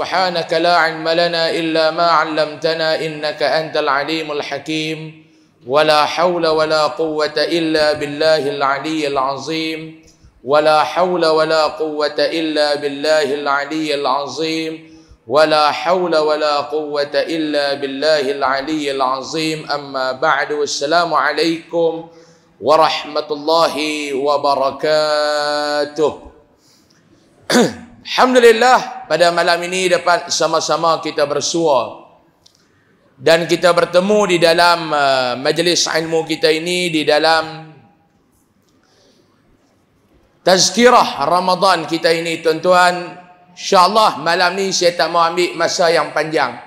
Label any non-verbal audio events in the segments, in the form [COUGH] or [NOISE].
سبحانك لا علم لنا الا ما علمتنا انك انت العليم الحكيم ولا حول ولا قوه الا بالله العلي العظيم ولا حول ولا قوه الا بالله العلي العظيم ولا حول ولا قوه الا بالله العلي العظيم اما بعد والسلام عليكم ورحمه الله وبركاته [CLEARS THROAT] Alhamdulillah pada malam ini dapat sama-sama kita bersua dan kita bertemu di dalam uh, majlis ilmu kita ini di dalam tazkirah Ramadan kita ini tuan-tuan insyaallah malam ni saya tak mau ambil masa yang panjang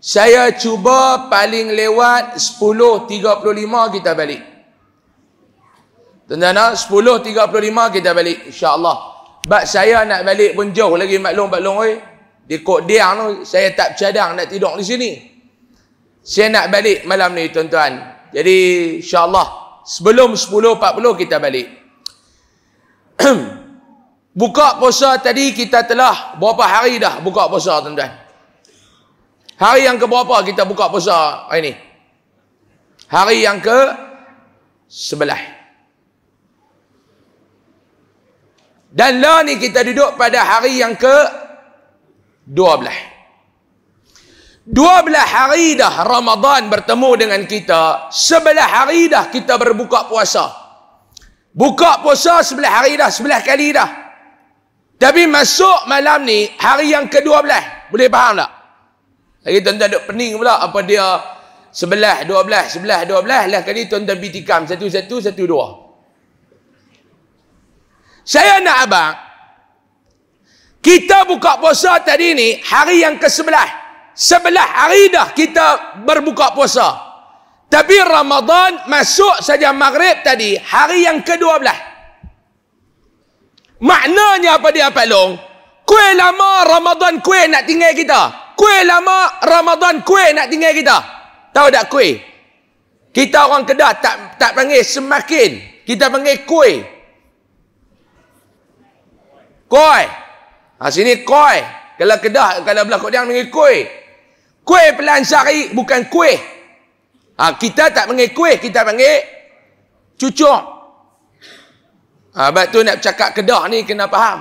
saya cuba paling lewat 10.35 kita balik tuan-tuan 10.35 kita balik insyaallah 10.35 sebab saya nak balik pun jauh lagi maklum maklum oi. Di kok dia tu saya tak cadang nak tidur di sini. Saya nak balik malam ni tuan-tuan. Jadi insya-Allah sebelum 10.40 kita balik. [CLEARS THROAT] buka puasa tadi kita telah berapa hari dah buka puasa tuan-tuan? Hari yang ke berapa kita buka puasa hari ni? Hari yang ke 11. Dan lah ni kita duduk pada hari yang ke dua dua belah hari dah Ramadan bertemu dengan kita, sebelah hari dah kita berbuka puasa. Buka puasa sebelah hari dah, sebelah kali dah. Tapi masuk malam ni, hari yang ke-12. dua Boleh faham tak? Lagi tuan-tuan duduk pening pula, apa dia sebelah dua 12, sebelah 12, lah kali tuan-tuan bitikam satu-satu, satu-dua. Satu, saya nak abang kita buka puasa tadi ni hari yang ke-11. Sebelah. hari dah kita berbuka puasa. Tapi Ramadan masuk saja maghrib tadi hari yang ke-12. Maknanya apa dia Pak Long? Kue lama Ramadan kue nak tinggal kita. kue lama Ramadan kue nak tinggal kita. Tahu tak kue? Kita orang Kedah tak tak panggil semakin. Kita panggil kue. Koi. Ha, sini koi. Kalau kedah, kalau belah kodiang, panggil kuih. Kuih pelan sari, bukan kuih. Ha, kita tak panggil kuih, kita panggil cucuk. Ha, sebab tu nak cakap kedah ni, kena faham.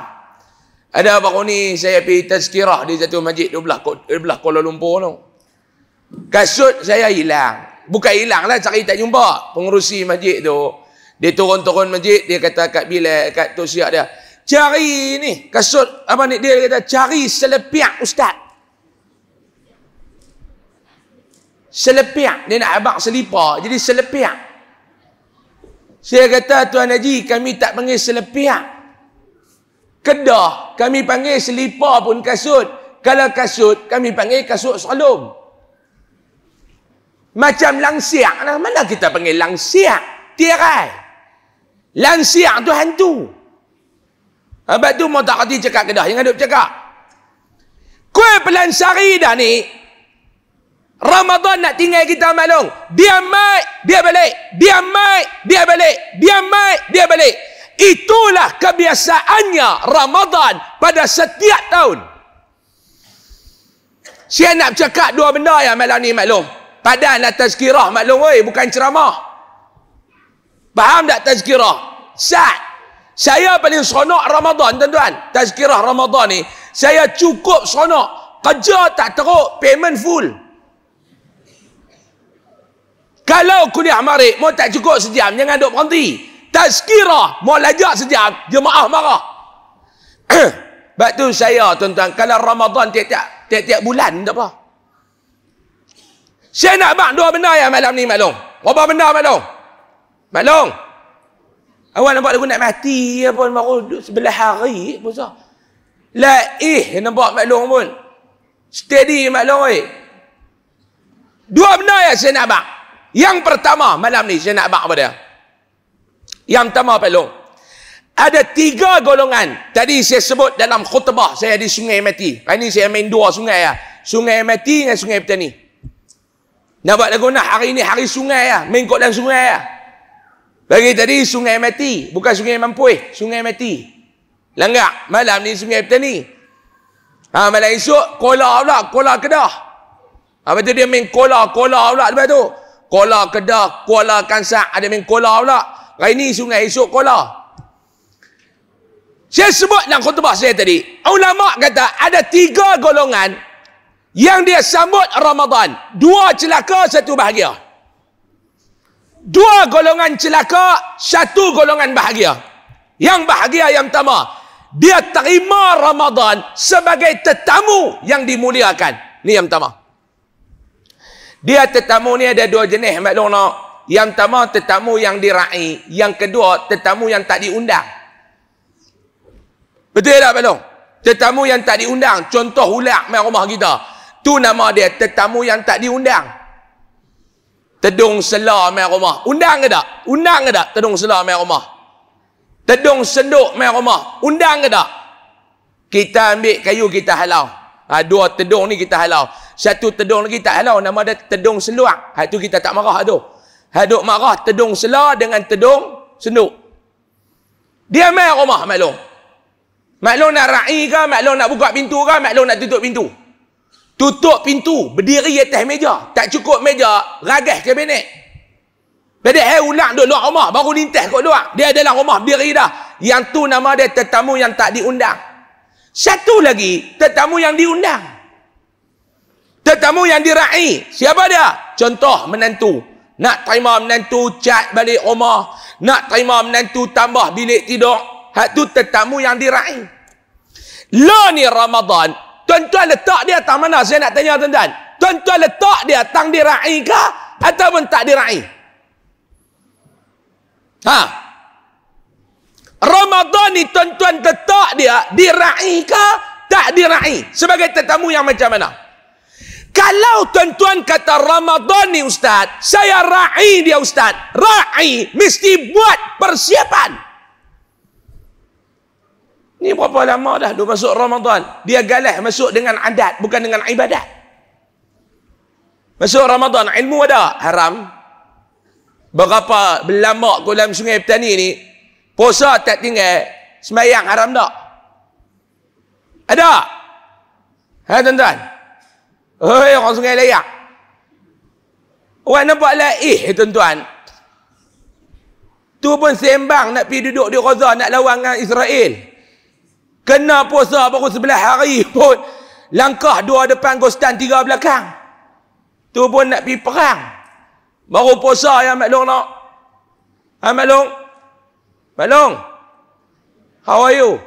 Ada baru ni, saya pergi tazkirah di satu masjid di belah, di belah Kuala Lumpur tu. Kasut saya hilang. Bukan hilang lah, sari tak jumpa. Pengurusi masjid tu. Dia turun-turun masjid, dia kata kat bila, kat tu siap dia cari ni kasut apa ni dia kata cari selepiak ustaz selepiak dia nak abang selipar jadi selepiak saya kata tuan haji kami tak panggil selepiak kedah kami panggil selipar pun kasut kalau kasut kami panggil kasut selum macam langsiak lah. mana kita panggil langsiak tirai langsiak tu hantu sebab ha, tu mau tak hati cakap kedah. Jangan duk cakap. Kuih pelan syari dah ni. Ramadan nak tinggal kita malung. Dia mai, dia balik. Dia mai, dia balik. Dia mai, dia balik. Itulah kebiasaannya Ramadan pada setiap tahun. Saya nak cakap dua benda yang malam ni maklum. Padan lah tazkirah maklum weh, bukan ceramah. Faham tak tazkirah? Sat. Saya paling seronok Ramadan tuan-tuan. Tazkirah Ramadan ni. Saya cukup seronok. Kerja tak teruk. Payment full. Kalau kuliah marik, mau tak cukup sejam, jangan duduk berhenti. Tazkirah, mau lajak sejam, jemaah marah. [CLEARS THROAT] Sebab tu saya tuan-tuan, kalau Ramadan tiap-tiap bulan tak apa. Saya nak buat dua benda ya malam ni maklong. Berapa benda maklong? Maklong. Awak nampak lagu nak mati pun oh, baru sebelah hari pun sah. La eh nampak maklum pun. Steady maklum oi. Dua benda yang saya nak bak. Yang pertama malam ni saya nak bak pada. Yang pertama Pak Long. Ada tiga golongan. Tadi saya sebut dalam khutbah saya di Sungai Mati. Hari ni saya main dua sungai ya. Sungai Mati dengan Sungai Petani. Nampak lagu nak hari ni hari sungai ya. Main kot dalam sungai ya. Bagi tadi sungai mati. Bukan sungai mampuih. Sungai mati. Langgak. Malam ni sungai petani. Ha, malam esok, kola pula. Kola kedah. Ha, lepas tu dia main kola. Kola pula lepas tu. Kola kedah. Kola kansak. Ada main kola pula. Hari ni sungai esok kola. Saya sebut dalam kutubah saya tadi. Ulama kata ada tiga golongan yang dia sambut Ramadan. Dua celaka, satu bahagia. Bahagia dua golongan celaka, satu golongan bahagia. Yang bahagia yang pertama, dia terima Ramadan sebagai tetamu yang dimuliakan. Ni yang pertama. Dia tetamu ni ada dua jenis maklum nak. Yang pertama tetamu yang dirai, yang kedua tetamu yang tak diundang. Betul tak maklum? Tetamu yang tak diundang, contoh ulak main rumah kita. Tu nama dia tetamu yang tak diundang. Tedung sela mai rumah. Undang ke tak? Undang ke tak tedung sela mai rumah? Tedung senduk mai rumah. Undang ke tak? Kita ambil kayu kita halau. Ha, dua tedung ni kita halau. Satu tedung lagi tak halau. Nama dia tedung seluak. Ha, itu kita tak marah tu. Ha, duk marah tedung sela dengan tedung senduk. Dia mai rumah maklum. Maklum nak ra'i ke? Maklum nak buka pintu ke? Maklum nak tutup pintu? Tutup pintu, berdiri atas meja. Tak cukup meja, ke kabinet. Jadi hai ulang duduk luar rumah, baru lintas kat luar. Dia ada dalam rumah, berdiri dah. Yang tu nama dia tetamu yang tak diundang. Satu lagi, tetamu yang diundang. Tetamu yang diraih. Siapa dia? Contoh menantu. Nak terima menantu cat balik rumah. Nak terima menantu tambah bilik tidur. Hak tu tetamu yang diraih. Lo Ramadan, Tuan-tuan letak dia atas mana? Saya nak tanya tuan-tuan. Tuan-tuan letak dia tang dirai ke? Ataupun tak dirai? Ha? Ramadan ni tuan-tuan letak dia dirai ke? Tak dirai? Sebagai tetamu yang macam mana? Kalau tuan-tuan kata Ramadan ni ustaz, saya ra'i dia ustaz. Ra'i mesti buat persiapan. Ni berapa lama dah dia masuk Ramadan. Dia galah masuk dengan adat bukan dengan ibadat. Masuk Ramadan ilmu ada haram. Berapa kau dalam sungai petani ni puasa tak tinggal semayang haram tak? Ada. Ha tuan-tuan. Hei orang sungai layak. Orang nampak lah eh tuan-tuan. Tu pun sembang nak pergi duduk di Gaza nak lawan dengan Israel kena puasa baru sebelah hari pun langkah dua depan gostan tiga belakang tu pun nak pergi perang baru puasa yang maklong nak ha maklong maklong how are you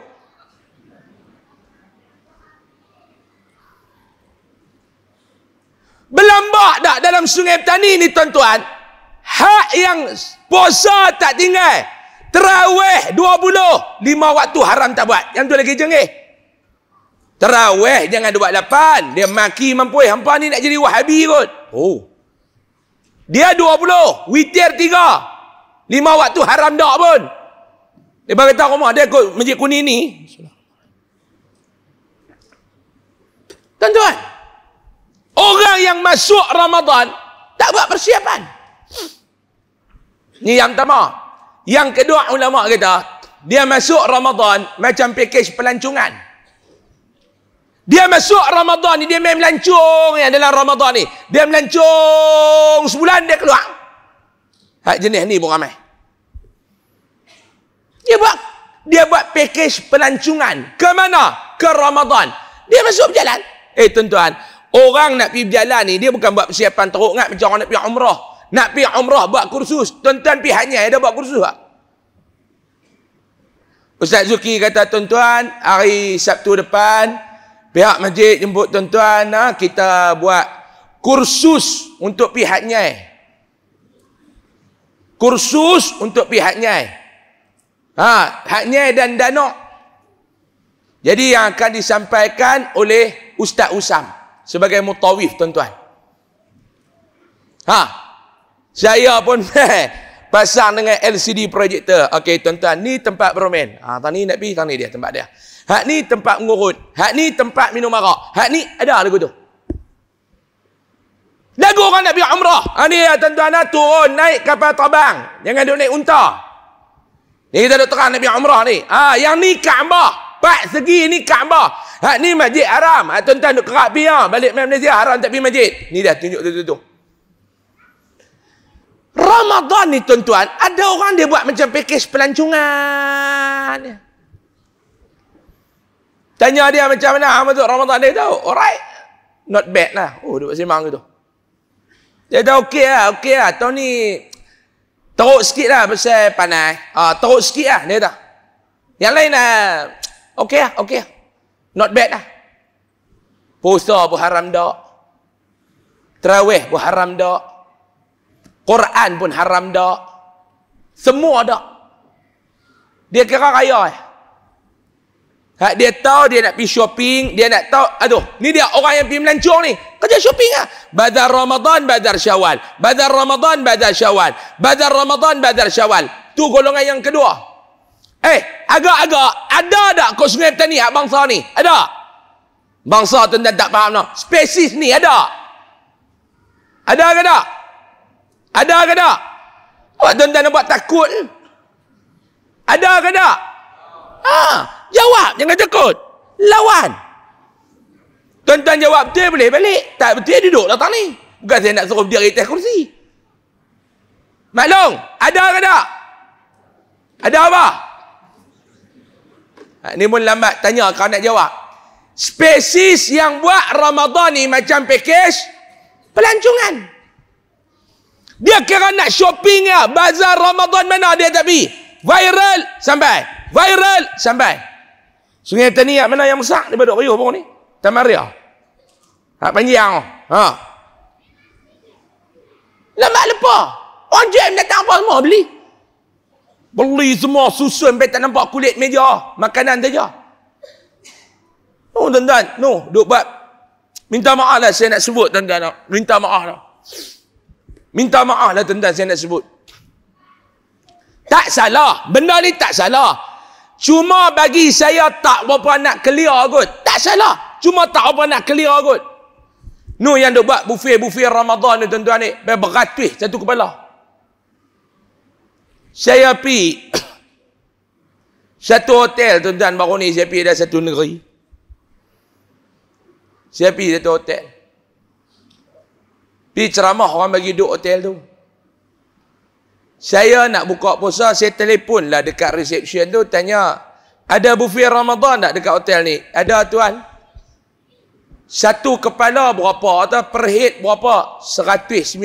Belambak tak dalam sungai petani ni tuan-tuan? Hak yang puasa tak tinggal. Terawih 20. Lima waktu haram tak buat. Yang tu lagi jengih. Terawih jangan buat lapan. Dia maki mampu. Hampa ni nak jadi wahabi kot. Oh. Dia 20. Witir 3. Lima waktu haram tak pun. Dia bagi tahu rumah dia kot Masjid Kuning ni. Tuan-tuan. Orang yang masuk Ramadan tak buat persiapan. Ni yang tamak. Yang kedua ulama kata, dia masuk Ramadan macam pakej pelancongan. Dia masuk Ramadan ni dia main melancung yang dalam Ramadan ni. Dia melancung sebulan dia keluar. Hak jenis ni bukan. ramai. Dia buat dia buat pakej pelancongan ke mana? Ke Ramadan. Dia masuk berjalan. Eh tuan-tuan, orang nak pergi berjalan ni dia bukan buat persiapan teruk ingat macam orang nak pergi umrah. Nak pi umrah buat kursus. Tuan-tuan pi hanya ada buat kursus tak? Ustaz Zuki kata tuan-tuan, hari Sabtu depan pihak masjid jemput tuan-tuan, ha, kita buat kursus untuk pihak nyai. Eh. Kursus untuk pihak nyai. Eh. Ha, hak dan danok. Jadi yang akan disampaikan oleh Ustaz Usam sebagai mutawif tuan-tuan. Ha, saya pun [LAUGHS] pasang dengan LCD projector. Okey tuan-tuan, ni tempat bermain. Ha tang nak pi? tang ni dia tempat dia. Hak ni tempat mengurut. Hak ni tempat minum arak. Hak ni ada lagu tu. Lagu orang nak pi umrah. Ha ni ya tuan-tuan ha, turun naik kapal terbang. Jangan duduk naik unta. Ni kita duduk terang pi Umrah ni. Ha, yang ni Kaabah. Pak segi ni Kaabah. Hak ni masjid haram. Hak tuan-tuan duduk kerap pergi. Ha. Balik Malaysia haram tak pi masjid. Ni dah tunjuk tu tu, tu. Ramadan ni tuan-tuan, ada orang dia buat macam pakej pelancongan. Tanya dia macam mana ha, masuk Ramadan dia tahu. Alright. Not bad lah. Oh, dia buat semang gitu. Dia dah okey lah, okey lah. Tahun ni teruk sikit lah pasal panai. Ah, uh, teruk sikit lah dia dah. Yang lain lah, okey lah, okey lah. Not bad lah. Puasa pun haram dak. Terawih pun haram dak. Quran pun haram dak. Semua dak. Dia kira raya eh. Ha, dia tahu dia nak pi shopping, dia nak tahu, aduh, ni dia orang yang pergi melancong ni. Kerja shopping lah. Badar Ramadan, badar syawal. Badar Ramadan, badar syawal. Badar Ramadan, badar syawal. Tu golongan yang kedua. Eh, agak-agak, ada tak kot sungai petani kat bangsa ni? Ada? Bangsa tu tak faham no. Spesies ni ada? Ada ke tak? Ada ke tak? Buat tuan-tuan nak buat takut Ada ke tak? Ha, jawab jangan takut. Lawan. Tuan-tuan jawab betul boleh balik. Tak betul duduk datang ni. Bukan saya nak suruh berdiri atas kursi. Maklong, ada ke tak? Ada apa? Ha, ni pun lambat tanya kalau nak jawab. Spesies yang buat Ramadan ni macam package pelancongan. Dia kira nak shopping lah. Bazar Ramadan mana dia tak pergi. Viral sampai. Viral sampai. Sungai Taniak mana yang besar di Badok Riuh pun ni? Tamaria. Tak panjang. Ha. Lama lepa. Orang jam datang apa semua beli. Beli semua susu sampai tak nampak kulit meja. Makanan saja. Oh tuan-tuan. No. Duk buat. Minta maaf lah saya nak sebut tuan-tuan. Minta maaf lah. Minta maaf lah tuan-tuan saya nak sebut. Tak salah. Benda ni tak salah. Cuma bagi saya tak berapa nak clear kot. Tak salah. Cuma tak berapa nak clear kot. Nu yang dia buat bufet-bufet Ramadan ni tuan-tuan ni. Beratuh satu kepala. Saya pi [COUGHS] satu hotel tuan-tuan baru ni saya pi ada satu negeri. Saya pi satu hotel. Pergi ceramah orang bagi duduk hotel tu. Saya nak buka puasa, saya telefon lah dekat reception tu tanya, ada buffet Ramadan tak dekat hotel ni? Ada tuan. Satu kepala berapa atau per head berapa? 199.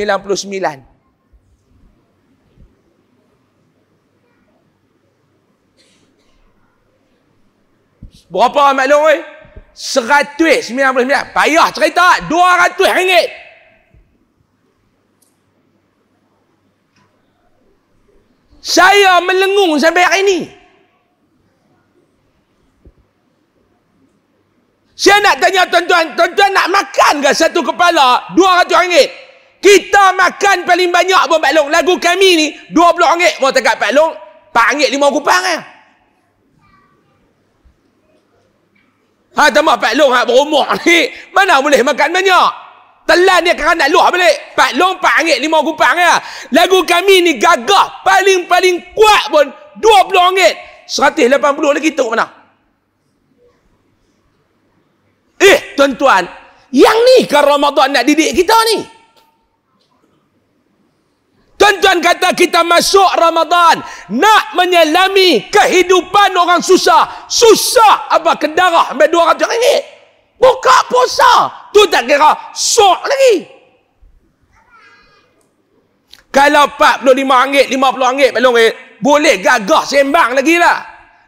Berapa maklum oi? 199. Payah cerita, 200 ringgit. Saya melengung sampai hari ini. Saya nak tanya tuan-tuan, tuan-tuan nak makan ke satu kepala RM200? Kita makan paling banyak pun Pak Long. Lagu kami ni RM20 mau tengok Pak Long, RM4 5 kupang eh. Ha tambah Pak Long hak berumur ni, mana boleh makan banyak? Telan ni kerana nak luah balik. Pat long, pat angit, lima kupang ya. Lagu kami ni gagah. Paling-paling kuat pun. Dua puluh angit. Seratus lapan puluh lagi tu. mana. Eh, tuan-tuan. Yang ni kan Ramadan nak didik kita ni. Tuan-tuan kata kita masuk Ramadan nak menyelami kehidupan orang susah. Susah apa kedarah sampai 200 ringgit. Buka puasa. Tu tak kira sok lagi. Kalau 45 ringgit, 50 ringgit, 50 ringgit, boleh gagah sembang lagi lah.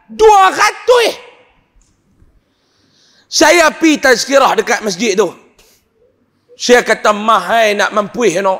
dua 200. Saya pergi tazkirah dekat masjid tu. Saya kata mahai nak mampu. You know?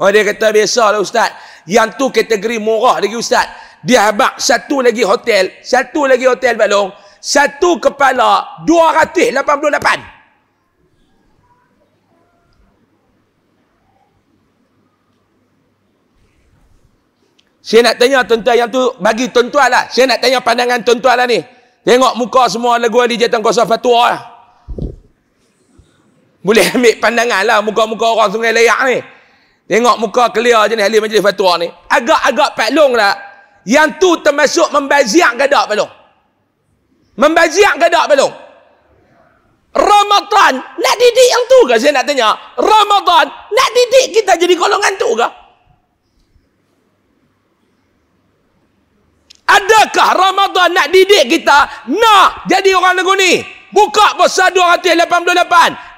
Oh, dia kata biasa lah ustaz. Yang tu kategori murah lagi ustaz. Dia habak satu lagi hotel. Satu lagi hotel balong satu kepala 288 saya nak tanya tuan-tuan yang tu bagi tuan-tuan lah saya nak tanya pandangan tuan-tuan lah ni tengok muka semua lagu di jatuh kuasa fatwa lah boleh ambil pandangan lah muka-muka orang sungai layak ni tengok muka clear je ni ahli majlis fatwa ni agak-agak Pak Long lah yang tu termasuk membaziak gadak Pak Long membajak ke tak belum Ramadan nak didik yang tu ke saya nak tanya Ramadan nak didik kita jadi golongan tu ke adakah Ramadan nak didik kita nak jadi orang negeri ni buka besar 288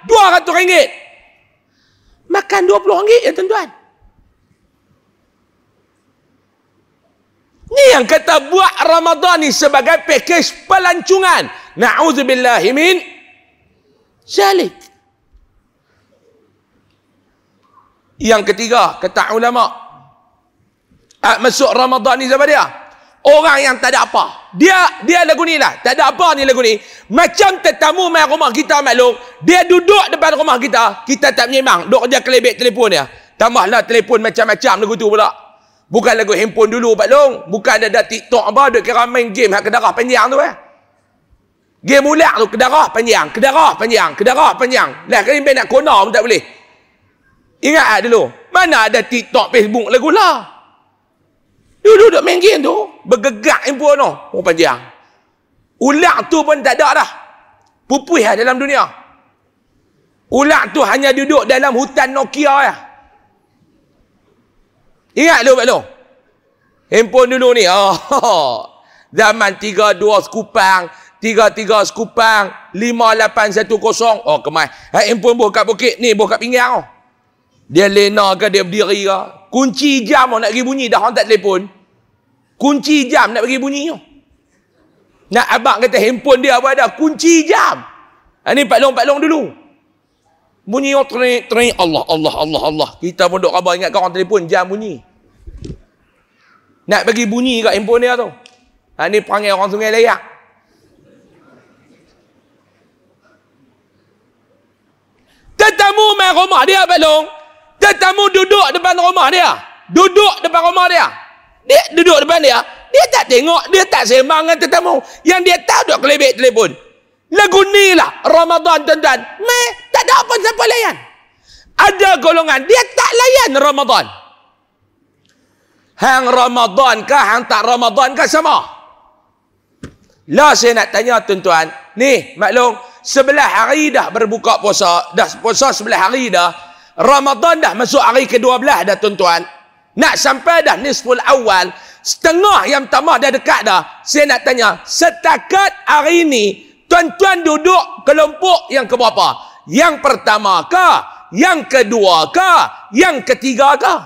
200 ringgit makan 20 ringgit ya tuan-tuan Ni yang kata buat Ramadan ni sebagai pakej pelancongan. Na'udzubillah min syalik. Yang ketiga, kata ulama. Ah, masuk Ramadan ni siapa dia? Orang yang tak ada apa. Dia dia lagu ni lah. Tak ada apa ni lagu ni. Macam tetamu main rumah kita maklum. Dia duduk depan rumah kita. Kita tak menyimang. Duduk dia kelebek telefon dia. Tambahlah telefon macam-macam lagu tu pula. Bukan lagu handphone dulu Pak Long. Bukan ada, ada TikTok apa. Ada kira main game yang kedarah panjang tu eh. Game ulang tu kedarah panjang. Kedarah panjang. Kedarah panjang. Lain kali main nak kona pun tak boleh. Ingat tak dulu? Mana ada TikTok, Facebook lagu lah. Dulu duduk main game tu. Bergegak handphone tu. Oh panjang. Ulang tu pun tak ada dah. Pupuih lah dalam dunia. Ulang tu hanya duduk dalam hutan Nokia lah. Ya. Ingat lu Pak Long. Handphone dulu ni. Oh, [LAUGHS] zaman 32 skupang. 33 skupang. 5810. Oh, kemai. handphone buka bukit. Ni, buka pinggang. Oh. Dia lena ke, dia berdiri ke. Kunci jam oh, nak pergi bunyi. Dah hantar telefon. Kunci jam nak pergi bunyi. Oh. Nak abang kata handphone dia apa ada. Kunci jam. Ini ha, Pak Long, Pak Long dulu. Bunyi orang terik, terik. Allah, Allah, Allah, Allah. Kita pun duk khabar. Ingat orang telefon, jam bunyi. Nak bagi bunyi kat handphone dia tu. Ha, ni panggil orang sungai layak. Tetamu main rumah dia, Pak Long. Tetamu duduk depan rumah dia. Duduk depan rumah dia. Dia duduk depan dia. Dia tak tengok, dia tak sembang dengan tetamu. Yang dia tahu duduk kelebek telefon. Lagu ni lah Ramadan tuan-tuan. Me, tak ada apa siapa layan. Ada golongan, dia tak layan Ramadan. Hang Ramadan ke, hang tak Ramadan ke sama? Lah saya nak tanya tuan-tuan. Ni, maklum. Sebelah hari dah berbuka puasa. Dah puasa sebelah hari dah. Ramadan dah masuk hari ke-12 dah tuan-tuan. Nak sampai dah nisful awal. Setengah yang pertama dah dekat dah. Saya nak tanya. Setakat hari ni, tuan-tuan duduk kelompok yang keberapa? Yang pertama kah, Yang kedua kah, Yang ketiga kah.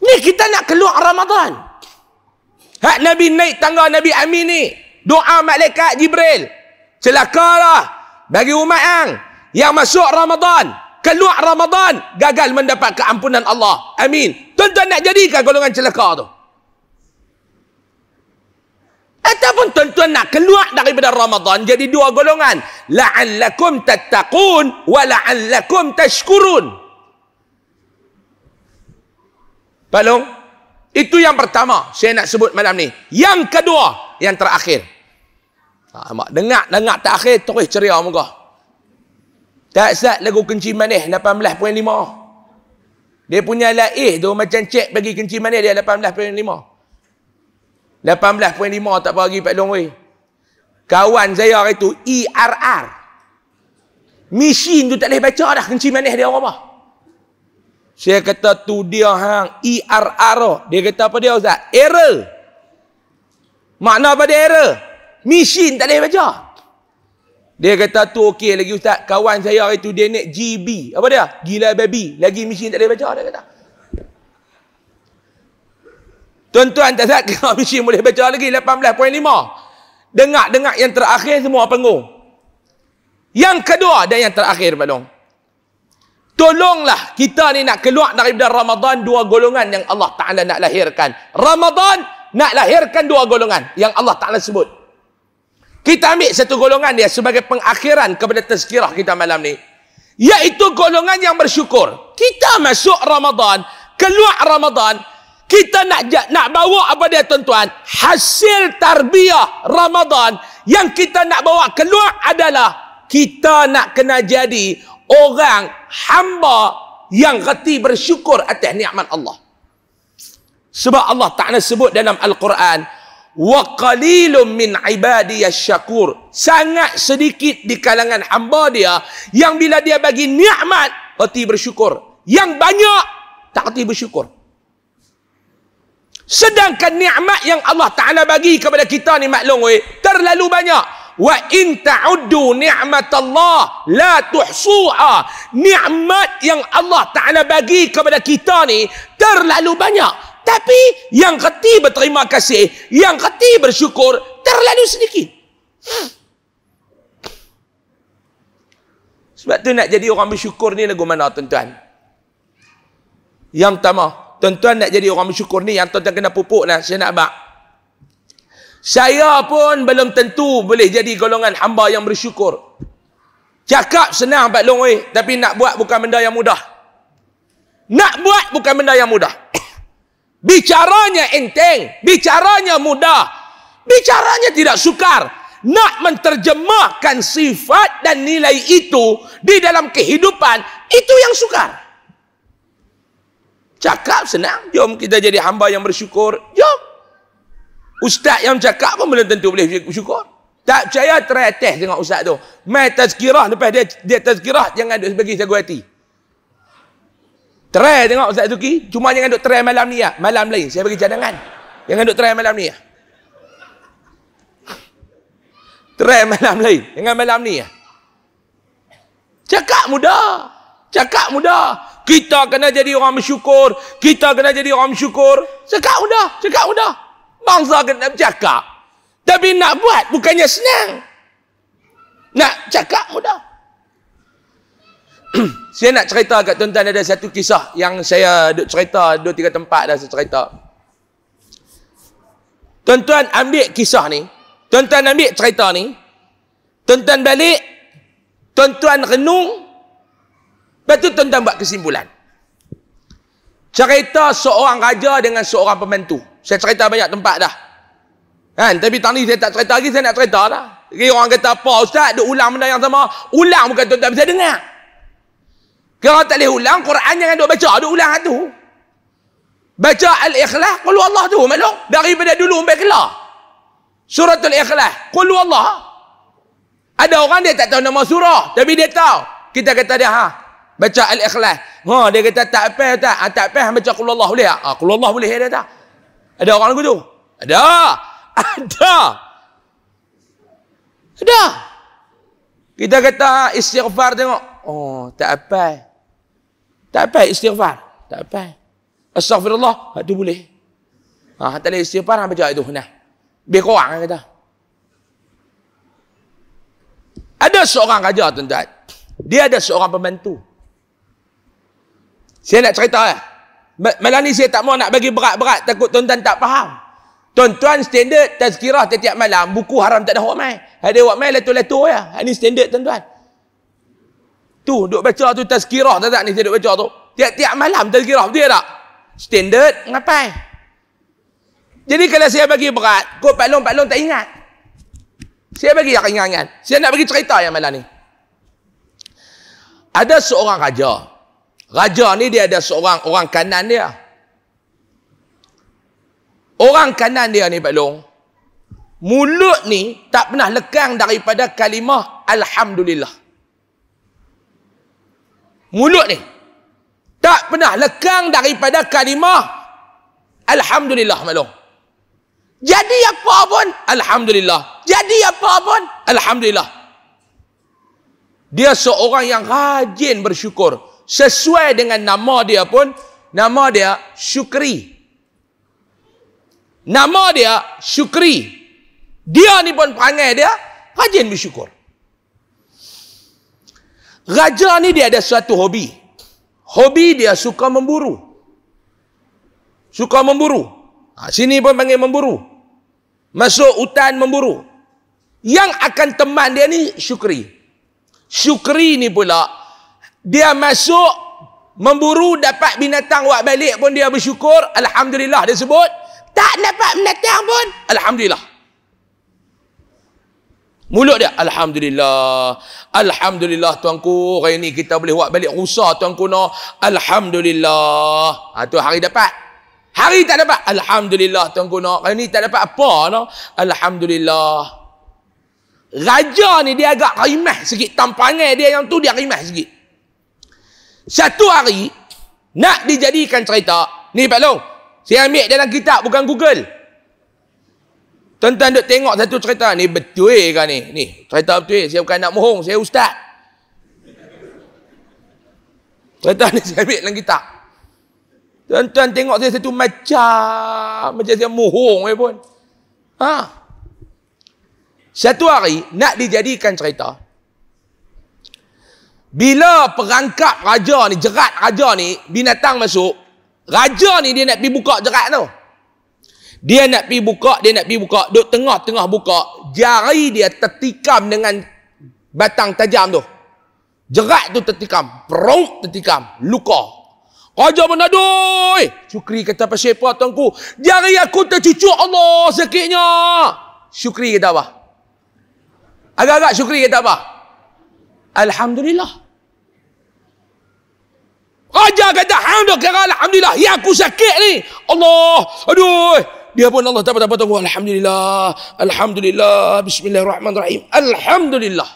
Ni kita nak keluar Ramadan. Hak Nabi naik tangga Nabi Amin ni. Doa malaikat Jibril. Celakalah bagi umat yang yang masuk Ramadan, keluar Ramadan gagal mendapat keampunan Allah. Amin. Tuan-tuan nak jadikan golongan celaka tu? ataupun tuan-tuan nak keluar daripada Ramadan jadi dua golongan la'allakum tattaqun wa la'allakum tashkurun Balong itu yang pertama saya nak sebut malam ni yang kedua yang terakhir ha, mak dengar dengar terakhir terus ceria muka tak sat lagu kencing manis 18.5 dia punya laih tu macam cek bagi kencing manis dia 18.5 18.5 tak pergi Pak Long Wei. Kawan saya hari tu ERR. Mesin tu tak leh baca dah kunci manis dia orang apa? Saya kata tu dia hang ERR. Dia kata apa dia Ustaz? Error. Makna apa dia error? Mesin tak leh baca. Dia kata tu okey lagi Ustaz. Kawan saya hari tu dia nak GB. Apa dia? Gila baby. Lagi mesin tak leh baca dia kata. Tuan-tuan tak sihat [LAUGHS] kalau mesin boleh baca lagi 18.5. Dengar-dengar yang terakhir semua penggung. Yang kedua dan yang terakhir Pak Long. Tolonglah kita ni nak keluar daripada Ramadan dua golongan yang Allah Ta'ala nak lahirkan. Ramadan nak lahirkan dua golongan yang Allah Ta'ala sebut. Kita ambil satu golongan dia sebagai pengakhiran kepada tazkirah kita malam ni. Iaitu golongan yang bersyukur. Kita masuk Ramadan, keluar Ramadan, kita nak nak bawa apa dia tuan-tuan hasil tarbiyah Ramadan yang kita nak bawa keluar adalah kita nak kena jadi orang hamba yang reti bersyukur atas nikmat Allah sebab Allah Taala sebut dalam al-Quran wa qalilum min ibadiyasyakur sangat sedikit di kalangan hamba dia yang bila dia bagi nikmat reti bersyukur yang banyak tak reti bersyukur Sedangkan nikmat yang Allah Taala bagi kepada kita ni maklum weh, terlalu banyak. Wa in ta'uddu ni'matallah la tuhsuha. Nikmat yang Allah Taala bagi kepada kita ni terlalu banyak. Tapi yang reti berterima kasih, yang reti bersyukur terlalu sedikit. Sebab tu nak jadi orang bersyukur ni lagu mana tuan-tuan? Yang pertama, Tuan-tuan nak jadi orang bersyukur ni yang tuan-tuan kena pupuk lah. Saya nak abang. Saya pun belum tentu boleh jadi golongan hamba yang bersyukur. Cakap senang Pak Long eh. Tapi nak buat bukan benda yang mudah. Nak buat bukan benda yang mudah. [COUGHS] Bicaranya enteng. Bicaranya mudah. Bicaranya tidak sukar. Nak menterjemahkan sifat dan nilai itu di dalam kehidupan, itu yang sukar. Cakap senang. Jom kita jadi hamba yang bersyukur. Jom. Ustaz yang cakap pun belum tentu boleh bersyukur. Tak percaya try test dengan ustaz tu. Mai tazkirah lepas dia dia tazkirah jangan duduk sebagai jago hati. Try tengok ustaz Zuki, cuma jangan duduk try malam ni ya. Malam lain saya bagi cadangan. Jangan duduk try malam ni ya. Try malam lain. Jangan malam ni ya. Cakap mudah. Cakap mudah. Kita kena jadi orang bersyukur. Kita kena jadi orang bersyukur. Cakap mudah. Cakap mudah. Bangsa kena cakap. Tapi nak buat bukannya senang. Nak cakap mudah. [CLEARS THROAT] saya nak cerita kat tuan-tuan ada satu kisah yang saya duk cerita dua tiga tempat dah saya cerita. Tuan-tuan ambil kisah ni. Tuan-tuan ambil cerita ni. Tuan-tuan balik. Tuan-tuan renung. Lepas tu tuan-tuan buat kesimpulan. Cerita seorang raja dengan seorang pembantu. Saya cerita banyak tempat dah. Kan? Tapi tahun ni saya tak cerita lagi, saya nak cerita dah. Jadi orang kata apa ustaz, dia ulang benda yang sama. Ulang bukan tuan-tuan, saya dengar. Kalau tak boleh ulang, Quran jangan duk baca, duk ulang tu. Baca Al-Ikhlas, Qulu Allah tu, maklum? Daripada dulu, sampai kelah. Suratul Ikhlas, Qulu Allah. Ada orang dia tak tahu nama surah, tapi dia tahu. Kita kata dia, ha, baca al-ikhlas. Ha dia kata tak apa tak, ha, tak apa baca qul Allah boleh Ah, Ha qul Allah boleh dia tak? Ada orang lagu tu? Ada. [LAUGHS] Ada. Ada. Kita kata istighfar tengok. Oh, tak apa. Tak apa istighfar. Tak apa. Astaghfirullah, ha, tu boleh. Ha, tak boleh istighfar, ha, baca itu. Nah. Lebih kurang, kata. Ada seorang raja, tuan-tuan. Dia ada seorang pembantu. Saya nak cerita lah. Eh. Malam ni saya tak mau nak bagi berat-berat takut tuan-tuan tak faham. Tuan-tuan standard tazkirah setiap malam buku haram tak ada wak mai. Ada wak mai latu-latu ya. Ini standard tuan-tuan. Tu duk baca tu tazkirah tak tak ni saya duk baca tu. Tiap-tiap malam tazkirah betul tak? Standard ngapai. Jadi kalau saya bagi berat, kau Pak Long Pak Long tak ingat. Saya bagi yang ingat-ingat. Saya nak bagi cerita yang malam ni. Ada seorang raja Raja ni dia ada seorang orang kanan dia. Orang kanan dia ni Pak Long. Mulut ni tak pernah lekang daripada kalimah Alhamdulillah. Mulut ni tak pernah lekang daripada kalimah Alhamdulillah Pak Long. Jadi apa pun Alhamdulillah. Jadi apa pun Alhamdulillah. Dia seorang yang rajin bersyukur sesuai dengan nama dia pun nama dia Syukri. Nama dia Syukri. Dia ni pun panggil dia rajin bersyukur. Raja ni dia ada suatu hobi. Hobi dia suka memburu. Suka memburu. Ha, sini pun panggil memburu. Masuk hutan memburu. Yang akan teman dia ni Syukri. Syukri ni pula dia masuk memburu dapat binatang buat balik pun dia bersyukur Alhamdulillah dia sebut tak dapat binatang pun Alhamdulillah mulut dia Alhamdulillah Alhamdulillah tuanku hari ni kita boleh buat balik rusa tuanku no Alhamdulillah ha, hari dapat hari tak dapat Alhamdulillah tuanku no hari ni tak dapat apa no Alhamdulillah Raja ni dia agak rimah sikit. Tampangan dia yang tu dia rimah sikit. Satu hari nak dijadikan cerita. Ni Pak Long. Saya ambil dalam kitab bukan Google. Tuan-tuan duk tengok satu cerita ni betul kan? ni? Ni, cerita betul. Saya bukan nak mohong, saya ustaz. Cerita ni saya ambil dalam kitab. Tuan-tuan tengok saya satu macam macam saya mohong eh pun. Ha. Satu hari nak dijadikan cerita, bila perangkap raja ni, jerat raja ni, binatang masuk, raja ni dia nak pergi buka jerat tu. Dia nak pergi buka, dia nak pergi buka, duduk tengah-tengah buka, jari dia tertikam dengan batang tajam tu. Jerat tu tertikam, perut tertikam, luka. Raja pun aduh, eh, syukri kata apa siapa tuanku, jari aku tercucuk Allah sakitnya. Syukri kata apa? Agak-agak syukri kata apa? Alhamdulillah. Raja kata Alhamdulillah. Alhamdulillah. Ya aku sakit ni. Allah. Aduh. Dia pun Allah tak apa-apa tunggu. Alhamdulillah. Alhamdulillah. Bismillahirrahmanirrahim. Alhamdulillah.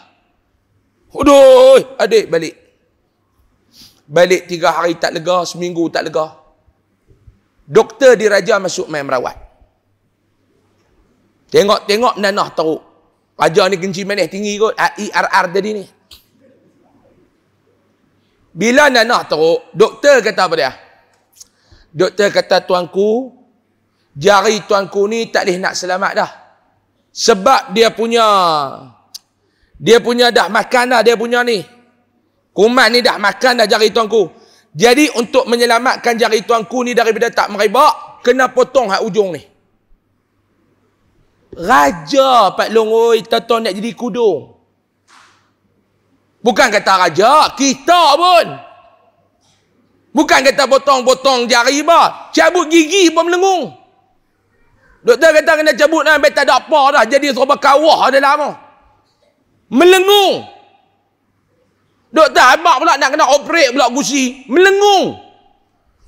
Aduh. Adik balik. Balik tiga hari tak lega. Seminggu tak lega. Doktor diraja masuk main merawat. Tengok-tengok nanah teruk. Raja ni kencing manis tinggi kot. IRR e tadi ni. Bila nanah teruk, doktor kata apa dia? Doktor kata, tuanku, jari tuanku ni tak boleh nak selamat dah. Sebab dia punya, dia punya dah makan dah dia punya ni. Kuman ni dah makan dah jari tuanku. Jadi untuk menyelamatkan jari tuanku ni daripada tak meribak, kena potong hat ujung ni. Raja Pak Longoi tak tahu nak jadi kudung. Bukan kata raja, kita pun. Bukan kata potong-potong jari ba, cabut gigi pun melengung. Doktor kata kena cabut dah, tak ada apa dah, jadi serba kawah dah lama. Melengung. Doktor abak pula nak kena operate pula gusi, melengung.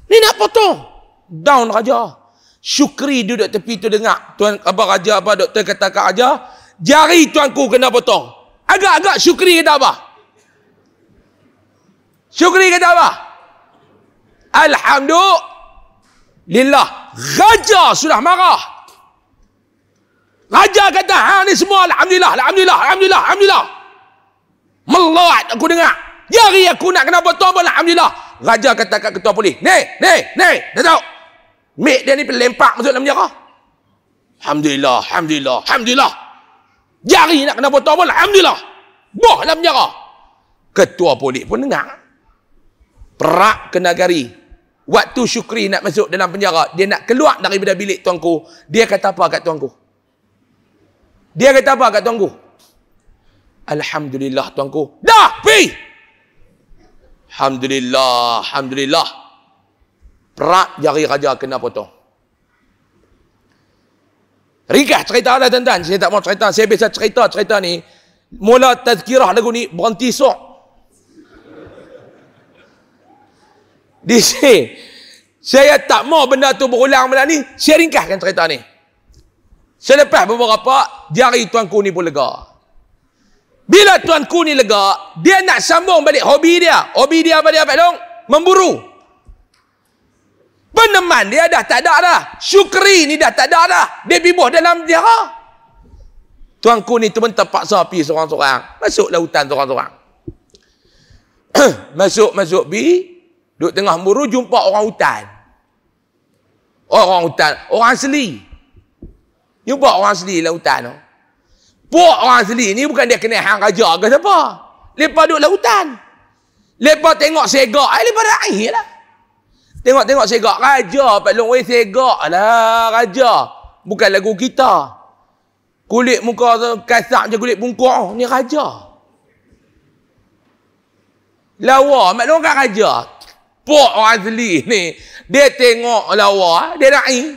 Ni nak potong. Down raja. Syukri duduk tepi tu dengar. Tuan apa raja apa doktor kata kat raja, jari tuanku kena potong. Agak-agak syukri kata abah. Syukri kata apa? Alhamdulillah. Raja sudah marah. Raja kata, ha ni semua Alhamdulillah, Alhamdulillah, Alhamdulillah, Alhamdulillah. Melawat aku dengar. Jari aku nak kena betul pun Alhamdulillah. Raja kata kat ketua polis, ni, ni, ni, dah tahu. Mek dia ni lempak masuk dalam penjara. Alhamdulillah, Alhamdulillah, Alhamdulillah. Jari nak kena potong pun, Alhamdulillah. Boh dalam penjara. Ketua polis pun dengar perak ke nagari waktu syukri nak masuk dalam penjara dia nak keluar daripada bilik tuanku dia kata apa kat tuanku dia kata apa kat tuanku Alhamdulillah tuanku dah pi. Alhamdulillah Alhamdulillah perak jari raja kena potong Rikah cerita lah tuan-tuan saya tak mau cerita saya biasa cerita cerita ni mula tazkirah lagu ni berhenti sok DC saya tak mau benda tu berulang benda ni saya ringkaskan cerita ni selepas beberapa jari tuanku ni pun lega bila tuanku ni lega dia nak sambung balik hobi dia hobi dia apa dia Pak Long? memburu peneman dia dah tak ada dah syukri ni dah tak ada dah dia bibuh dalam dia tuanku ni tu pun terpaksa pergi seorang-seorang masuklah hutan seorang-seorang masuk-masuk [CLEARS THROAT] pergi Duduk tengah muru jumpa orang hutan. Orang hutan. Orang asli. Jumpa orang asli dalam hutan tu. Puak orang asli ni bukan dia kenal hang raja ke siapa. Lepas duduk dalam hutan. Lepas tengok segak. Eh, lepas raih lah. Tengok-tengok segak. Raja, Pak Long Wei, eh, segak lah raja. Bukan lagu kita. Kulit muka tu, kasar macam kulit bungkuk. Ni raja. Lawa, Pak Long kan raja. Puak Azli ni, dia tengok lawa, dia ra'i.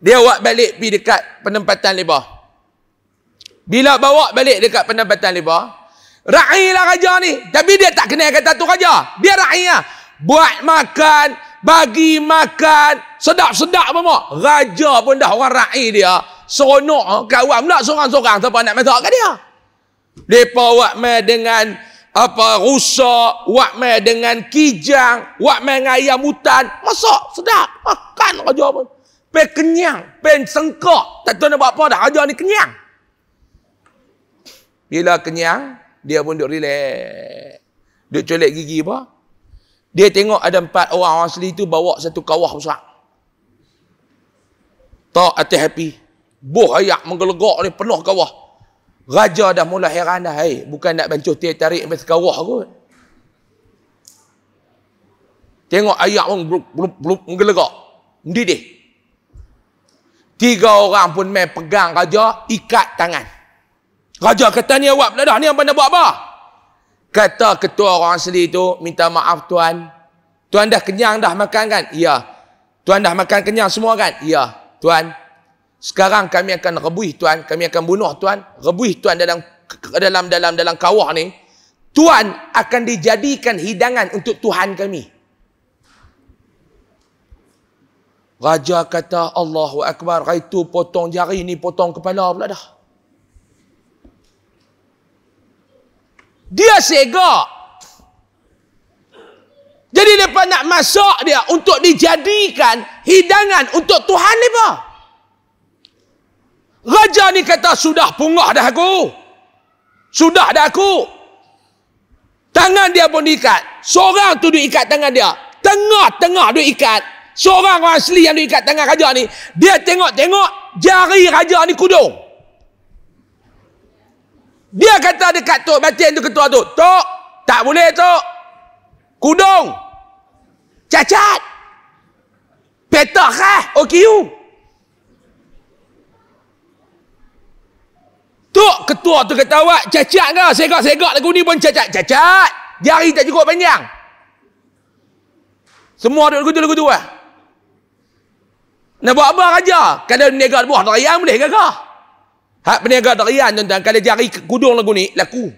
Dia buat balik pergi dekat penempatan lebah. Bila bawa balik dekat penempatan lebah, ra'i lah raja ni. Tapi dia tak kenal kata tu raja. Dia ra'i lah. Buat makan, bagi makan, sedap-sedap apa mak. Raja pun dah orang ra'i dia, seronok kawan pula seorang-seorang siapa nak masak kat dia. Mereka buat dengan apa rusak wak mai dengan kijang wak mai dengan ayam hutan masak sedap makan ah, raja pun pe kenyang pe sengkak tak tahu nak buat apa dah raja ni kenyang bila kenyang dia pun duduk relax duduk colek gigi apa dia tengok ada empat orang orang asli tu bawa satu kawah besar tak hati happy boh ayak menggelegak ni penuh kawah Raja dah mula heran dah. Hey, eh. bukan nak bancuh tiar tarik sampai sekawah kot. Tengok ayak pun blup, blup, blup, menggelegak. Mendidih. Tiga orang pun main pegang raja, ikat tangan. Raja kata ni awak dah ni apa nak buat apa? Kata ketua orang asli tu, minta maaf tuan. Tuan dah kenyang dah makan kan? Ya. Tuan dah makan kenyang semua kan? Ya. Tuan, sekarang kami akan rebuih tuan, kami akan bunuh tuan, rebuih tuan dalam dalam dalam dalam kawah ni. Tuan akan dijadikan hidangan untuk Tuhan kami. Raja kata Allahu Akbar, itu potong jari ni potong kepala pula dah. Dia segak. Jadi lepas nak masak dia untuk dijadikan hidangan untuk Tuhan ni apa? Raja ni kata sudah punggah dah aku. Sudah dah aku. Tangan dia pun diikat. Seorang tu diikat tangan dia. Tengah-tengah diikat. Seorang orang asli yang diikat tangan raja ni. Dia tengok-tengok jari raja ni kudung. Dia kata dekat Tok Batin tu ketua tu. Tok, tak boleh Tok. Kudung. Cacat. Petah kah? Okiu. Okay, Duk ketua tu kata awak cacat ke? Segak-segak lagu ni pun cacat. Cacat. Jari tak cukup panjang. Semua duduk lagu tu lagu tu lah. Nak buat apa raja? Kalau peniaga buah darian boleh ke kah? Hak peniaga darian tuan-tuan. Kalau jari kudung lagu ni laku.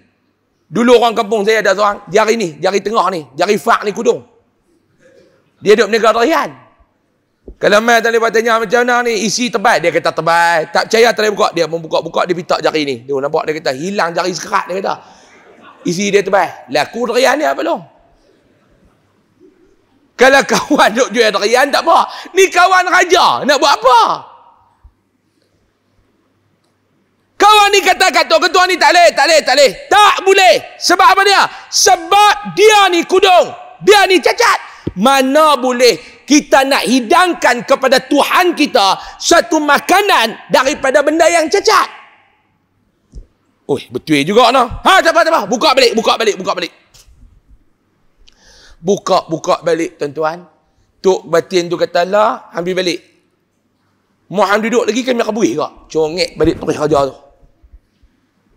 Dulu orang kampung saya ada seorang. Jari ni, jari tengah ni. Jari fak ni kudung. Dia duduk peniaga darian. Kalau mai tadi buat tanya macam mana ni, isi tebal dia kata tebal. Tak percaya tadi buka dia membuka-buka dia pitak jari ni. Dia nampak dia kata hilang jari sekerat dia kata. Isi dia tebal. laku aku ni apa lu? Kalau [LAUGHS] kawan duk jual durian tak apa. Ni kawan raja, nak buat apa? Kawan ni kata kata ketua ni tak leh, tak leh, tak leh. Tak boleh. Sebab apa dia? Sebab dia ni kudung. Dia ni cacat. Mana boleh kita nak hidangkan kepada Tuhan kita satu makanan daripada benda yang cacat. Oi, betul juga noh. Ha, tak apa-apa, buka balik, buka balik, buka balik. Buka, buka balik tuan-tuan. Tok batin tu kata lah, ambil balik. Mohon duduk lagi kan akan buih ke? Congek balik perih raja tu.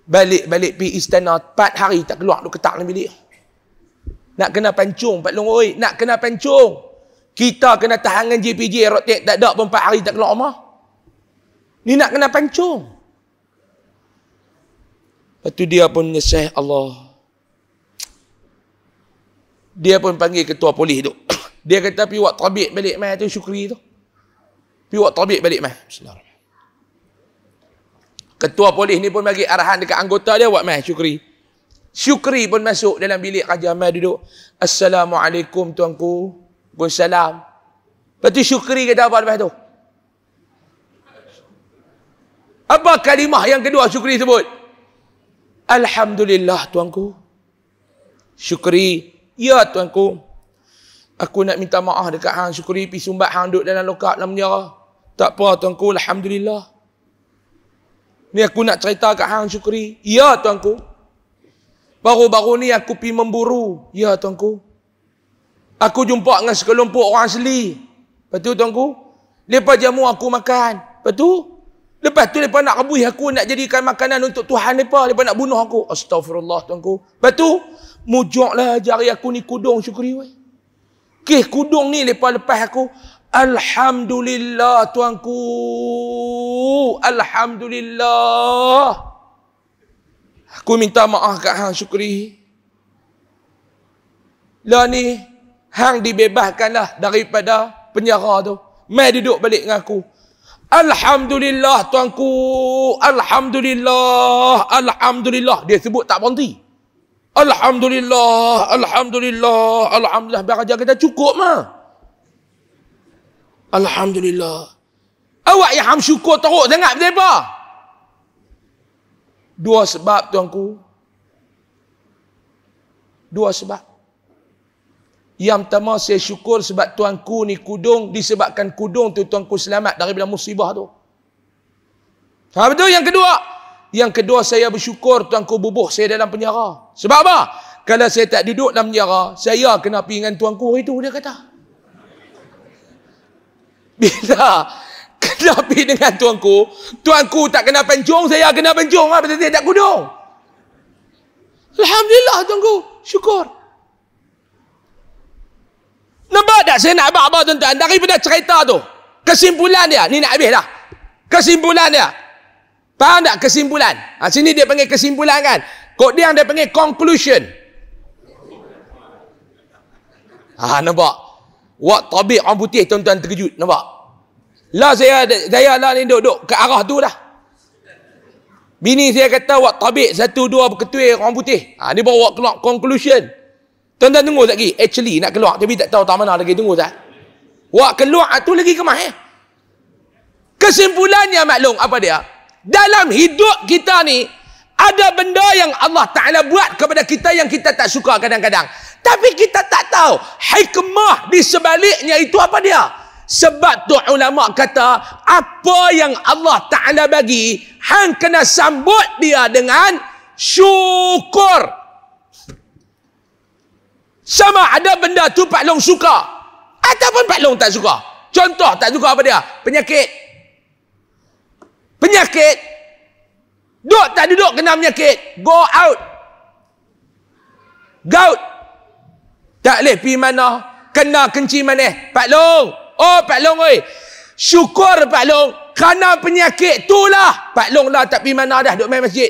Balik-balik pergi istana, 4 hari tak keluar, duk ketak dalam bilik. Nak kena pancung, Pak Long, oi. Nak kena pancung kita kena tahan dengan JPJ rotate tak ada pun 4 hari tak keluar rumah ni nak kena pancung lepas tu dia pun nyesih Allah dia pun panggil ketua polis tu [COUGHS] dia kata pergi buat tabik balik mai tu syukri tu pergi buat tabik balik mai ketua polis ni pun bagi arahan dekat anggota dia buat mai syukri Syukri pun masuk dalam bilik kajian Amal duduk. Assalamualaikum tuanku. Pun salam. Lepas tu syukri kata apa lepas tu? Apa kalimah yang kedua syukri sebut? Alhamdulillah tuanku. Syukri. Ya tuanku. Aku nak minta maaf dekat hang syukri. Pergi sumbat hang duduk dalam lokak dalam penjara. Tak apa tuanku. Alhamdulillah. Ni aku nak cerita kat hang syukri. Ya tuanku. Baru-baru ni aku pergi memburu. Ya tuanku. Aku jumpa dengan sekelompok orang asli. Lepas tu tuanku, lepas jamu aku makan. Lepas tu, lepas tu lepas nak rebuih aku nak jadikan makanan untuk Tuhan mereka. Lepas nak bunuh aku. Astagfirullah tuanku. Lepas tu, mujuklah jari aku ni kudung syukuri. Wey. Kih kudung ni lepas lepas aku. Alhamdulillah tuanku. Alhamdulillah. Aku minta maaf kat hang syukuri. Lah ni, Hang dibebaskanlah daripada penjara tu. Mai duduk balik dengan aku. Alhamdulillah tuanku. Alhamdulillah. Alhamdulillah. Dia sebut tak berhenti. Alhamdulillah. Alhamdulillah. Alhamdulillah. Biar kerja kita cukup mah. Alhamdulillah. Awak yang ham syukur teruk sangat berapa? Dua sebab tuanku. Dua sebab. Yang pertama saya syukur sebab tuanku ni kudung disebabkan kudung tu tuanku selamat daripada musibah tu. Faham tu yang kedua? Yang kedua saya bersyukur tuanku bubuh saya dalam penjara. Sebab apa? Kalau saya tak duduk dalam penjara, saya kena pergi dengan tuanku itu dia kata. Bila kena pergi dengan tuanku, tuanku tak kena penjung saya kena penjung. lah. Betul-betul tak kudung. Alhamdulillah tuanku. Syukur. Nampak tak saya nak abang-abang tuan-tuan daripada cerita tu? Kesimpulan dia. Ni nak habis dah. Kesimpulan dia. Faham tak kesimpulan? Ha, sini dia panggil kesimpulan kan? Kok dia yang dia panggil conclusion. Ha, nampak? Wak tabik orang putih tuan-tuan terkejut. Nampak? Lah saya, saya lah ni duduk-duduk ke arah tu dah. Bini saya kata wak tabik satu dua berketui orang putih. Ha, ni bawa wak keluar conclusion. Conclusion. Tuan-tuan tunggu tak lagi. Actually nak keluar tapi tak tahu tak mana lagi tunggu tak. Wah keluar ah, tu lagi kemah eh. Kesimpulannya maklum apa dia? Dalam hidup kita ni ada benda yang Allah Ta'ala buat kepada kita yang kita tak suka kadang-kadang. Tapi kita tak tahu hikmah di sebaliknya itu apa dia? Sebab tu ulama kata apa yang Allah Ta'ala bagi hang kena sambut dia dengan syukur sama ada benda tu Pak Long suka ataupun Pak Long tak suka contoh tak suka apa dia penyakit penyakit duduk tak duduk kena penyakit go out go out tak boleh pergi mana kena kenci mana Pak Long oh Pak Long oi syukur Pak Long kerana penyakit tu lah Pak Long lah tak pergi mana dah duduk main masjid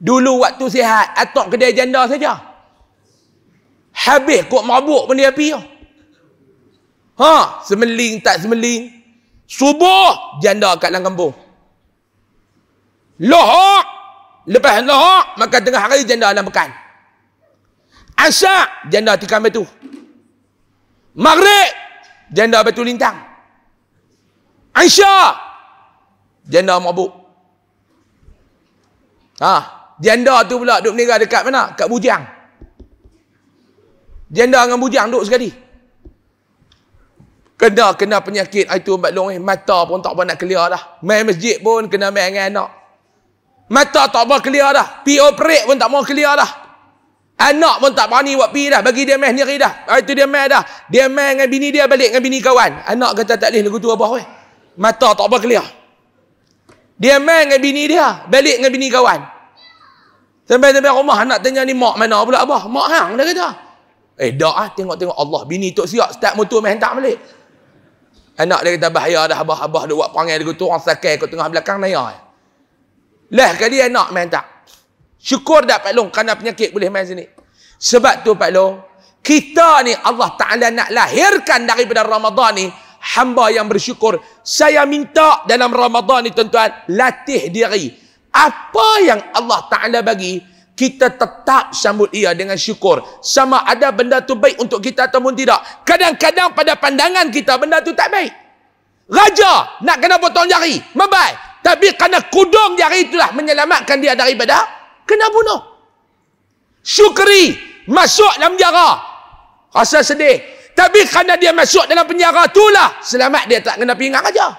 dulu waktu sihat atok kedai janda saja habis kot mabuk pun dia pergi ha semeling tak semeling subuh janda kat dalam kampung lohok lepas lohok makan tengah hari janda dalam pekan asyak janda tikam batu maghrib janda betul lintang Aisyah janda mabuk ha janda tu pula duduk meninggal dekat mana kat bujang Janda dengan bujang duduk sekali. Kena kena penyakit itu Mbak Long eh. Mata pun tak pernah clear dah. Main masjid pun kena main dengan anak. Mata tak pernah clear dah. Pi operate pun tak mau clear dah. Anak pun tak berani buat pi dah. Bagi dia main sendiri dah. Ah, itu dia main dah. Dia main dengan bini dia balik dengan bini kawan. Anak kata tak boleh lagu tu abah weh. Mata tak pernah clear. Dia main dengan bini dia balik dengan bini kawan. Sampai-sampai rumah anak tanya ni mak mana pula abah. Mak hang dia kata. Eh, dah ah, tengok-tengok Allah. Bini tok siap, start motor main hantar balik. Anak dia kata, bahaya dah, habah habah dia buat perangai dia, orang sakai kat tengah belakang, naya. Lah kali anak main hantar. Syukur dah Pak Long, kerana penyakit boleh main sini. Sebab tu Pak Long, kita ni Allah Ta'ala nak lahirkan daripada Ramadan ni, hamba yang bersyukur. Saya minta dalam Ramadan ni tuan-tuan, latih diri. Apa yang Allah Ta'ala bagi, kita tetap sambut ia dengan syukur sama ada benda tu baik untuk kita ataupun tidak kadang-kadang pada pandangan kita benda tu tak baik raja nak kena potong jari mabai tapi kerana kudung jari itulah menyelamatkan dia daripada kena bunuh syukri masuk dalam penjara rasa sedih tapi kerana dia masuk dalam penjara itulah selamat dia tak kena pingat raja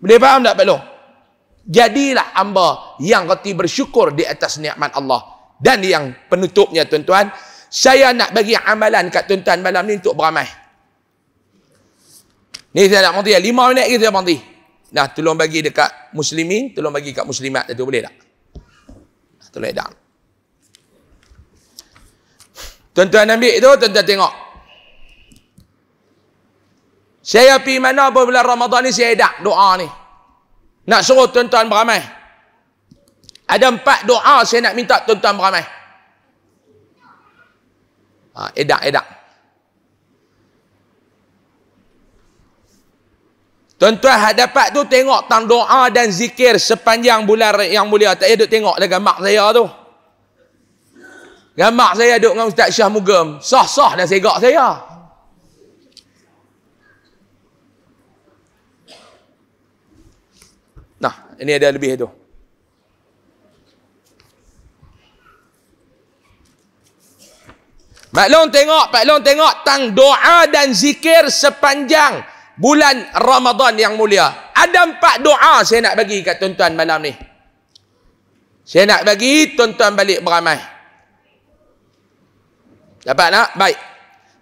boleh faham tak Pak Long? jadilah hamba yang reti bersyukur di atas nikmat Allah dan yang penutupnya tuan-tuan saya nak bagi amalan kat tuan-tuan malam ni untuk beramai ni saya nak berhenti lima minit kita berhenti nah tolong bagi dekat muslimin tolong bagi kat muslimat itu boleh tak tolong edam tuan-tuan ambil tu tuan-tuan tengok saya pergi mana bulan Ramadan ni saya edak doa ni nak suruh tuan-tuan beramai. Ada empat doa saya nak minta tuan-tuan beramai. Ha, edak, edak. Tuan-tuan hadapat tu tengok tang doa dan zikir sepanjang bulan yang mulia. Tak payah duk tengok dengan mak saya tu. Gambar saya duk dengan Ustaz Syah Mugam. Sah-sah dah segak saya. Ini ada lebih tu. Pak Long tengok, Pak Long tengok tang doa dan zikir sepanjang bulan Ramadan yang mulia. Ada empat doa saya nak bagi kat tuan-tuan malam ni. Saya nak bagi tuan-tuan balik beramai. Dapat tak? Baik.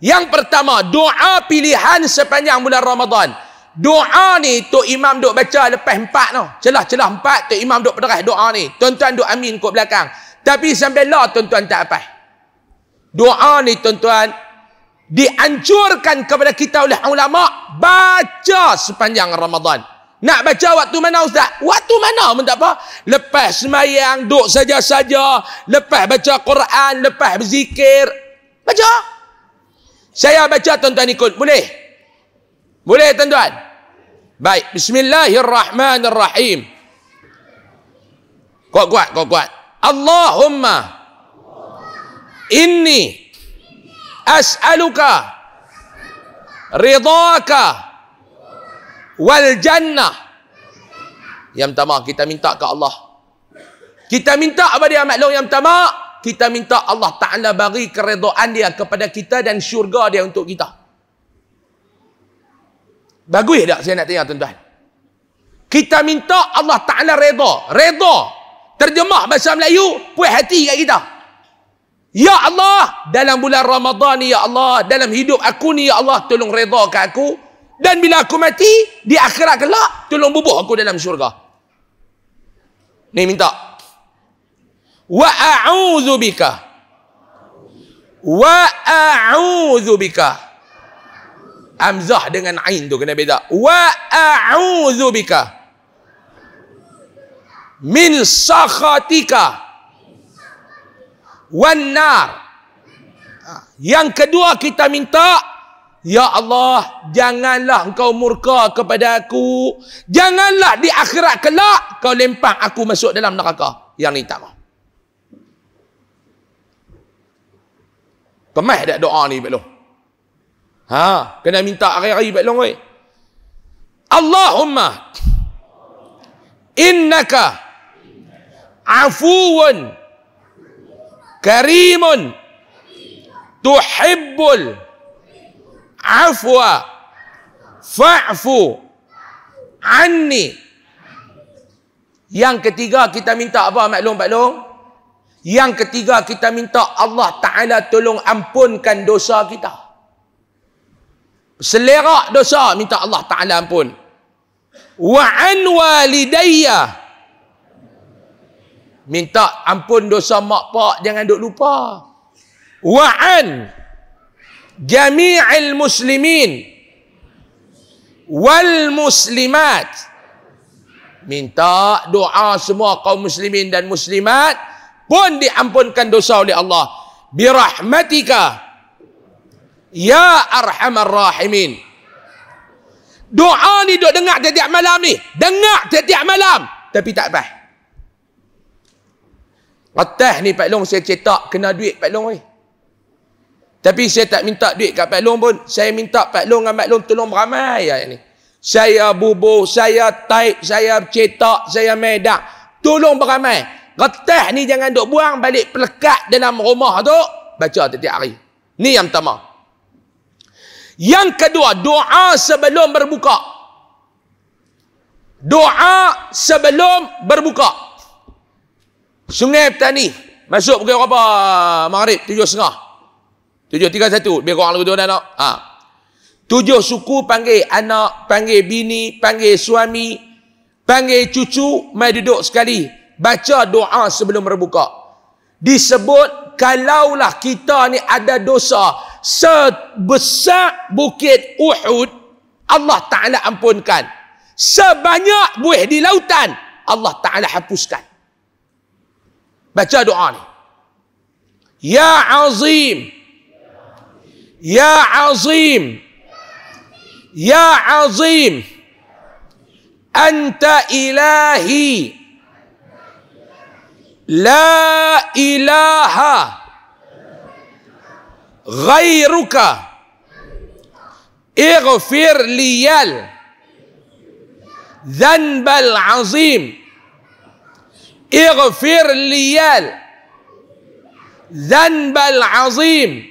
Yang pertama, doa pilihan sepanjang bulan Ramadan. Ramadan. Doa ni Tok Imam duk baca lepas empat tu. Celah-celah empat Tok Imam duk berderas doa ni. Tuan-tuan duk amin kat belakang. Tapi sampai lah tuan-tuan tak apa. Doa ni tuan-tuan dianjurkan kepada kita oleh ulama baca sepanjang Ramadan. Nak baca waktu mana ustaz? Waktu mana pun tak apa. Lepas semayang, duk saja-saja. Lepas baca Quran, lepas berzikir. Baca. Saya baca tuan-tuan ikut. Boleh? Boleh tuan-tuan? Baik. Bismillahirrahmanirrahim. Kuat-kuat, kuat-kuat. Allahumma inni as'aluka ridaka wal jannah. Yang pertama kita minta ke Allah. Kita minta kepada dia Ahmad yang pertama. Kita minta Allah Ta'ala bagi keredoan dia kepada kita dan syurga dia untuk kita. Bagus tak saya nak tanya tuan-tuan? Kita minta Allah Ta'ala reda. Reda. Terjemah bahasa Melayu, puas hati kat kita. Ya Allah, dalam bulan Ramadhan ni, Ya Allah. Dalam hidup aku ni, Ya Allah. Tolong reda ke aku. Dan bila aku mati, di akhirat kelak, tolong bubuh aku dalam syurga. Ni minta. Wa a'udzubika. Wa a'udzubika. Wa a'udzubika. Amzah dengan Ain tu kena beda. Wa a'udzu bika min sakhatika wan nar. Yang kedua kita minta Ya Allah, janganlah engkau murka kepada aku. Janganlah di akhirat kelak kau lempang aku masuk dalam neraka. Yang ni tak mahu. Kemah tak doa ni, Pak Loh? Ha, kena minta hari-hari baik long oi. Allahumma innaka afuwan karimun tuhibbul afwa fa'fu anni yang ketiga kita minta apa maklum maklum yang ketiga kita minta Allah Ta'ala tolong ampunkan dosa kita selera dosa minta Allah Ta'ala ampun wa an walidayya minta ampun dosa mak pak jangan duk lupa wa wa'an jami'il muslimin wal muslimat minta doa semua kaum muslimin dan muslimat pun diampunkan dosa oleh Allah birahmatika rahmatika Ya Arhamar Rahimin. Doa ni duk dengar tiap malam ni. Dengar tiap malam. Tapi tak baik. Atas ni Pak Long saya cetak kena duit Pak Long ni. Tapi saya tak minta duit kat Pak Long pun. Saya minta Pak Long dan pak Long tolong beramai ayat ni. Saya bubu, saya taip, saya cetak, saya medak. Tolong beramai. Retah ni jangan duk buang balik pelekat dalam rumah tu. Baca tiap-tiap hari. Ni yang pertama. Yang kedua, doa sebelum berbuka. Doa sebelum berbuka. Sungai Petani. Masuk pukul berapa? Maghrib, tujuh setengah. Tujuh, tiga, satu. Biar korang lebih tuan anak. Ha. Tujuh suku panggil anak, panggil bini, panggil suami, panggil cucu, mai duduk sekali. Baca doa sebelum berbuka. Disebut, kalaulah kita ni ada dosa, sebesar bukit Uhud Allah Ta'ala ampunkan sebanyak buih di lautan Allah Ta'ala hapuskan baca doa ni Ya Azim Ya Azim Ya Azim Anta Ilahi La Ilaha غيرك اغفر لي الذنب العظيم اغفر لي الذنب العظيم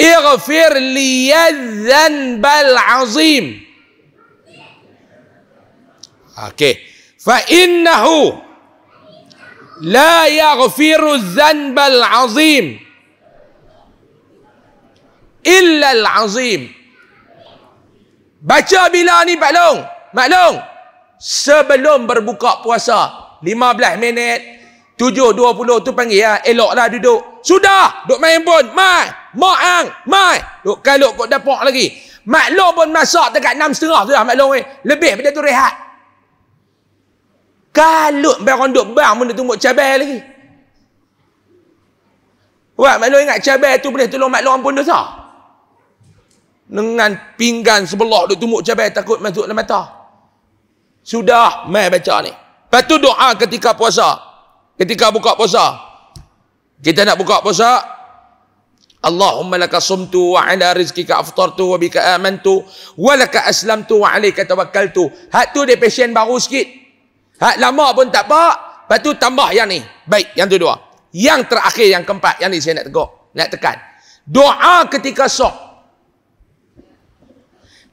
اغفر لي الذنب العظيم اوكي فانه لا يغفر الذنب العظيم illal azim baca bila ni Pak Long Pak Long sebelum berbuka puasa 15 minit 7.20 tu panggil ya ah, elok lah duduk sudah duduk main pun mai ang, mai duk kaluk kot dapur lagi Mak Long pun masak dekat 6.30 tu lah ya, Mak Long eh. lebih pada tu rehat kalut barang duduk bang pun dia tumbuk cabai lagi Wah, Mak Long ingat cabai tu boleh tolong Mak Long pun dosa? dengan pinggan sebelah duk tumbuk cabai takut masuk dalam mata. Sudah mai baca ni. Lepas doa ketika puasa. Ketika buka puasa. Kita nak buka puasa. Allahumma laka sumtu wa ala rizki rizkika aftartu wa bika amantu wa laka aslamtu wa alaika tawakkaltu. Hak tu dia passion baru sikit. Hak lama pun tak apa. Lepas tambah yang ni. Baik, yang tu dua. Yang terakhir, yang keempat. Yang ni saya nak tegur. Nak tekan. Doa ketika sok.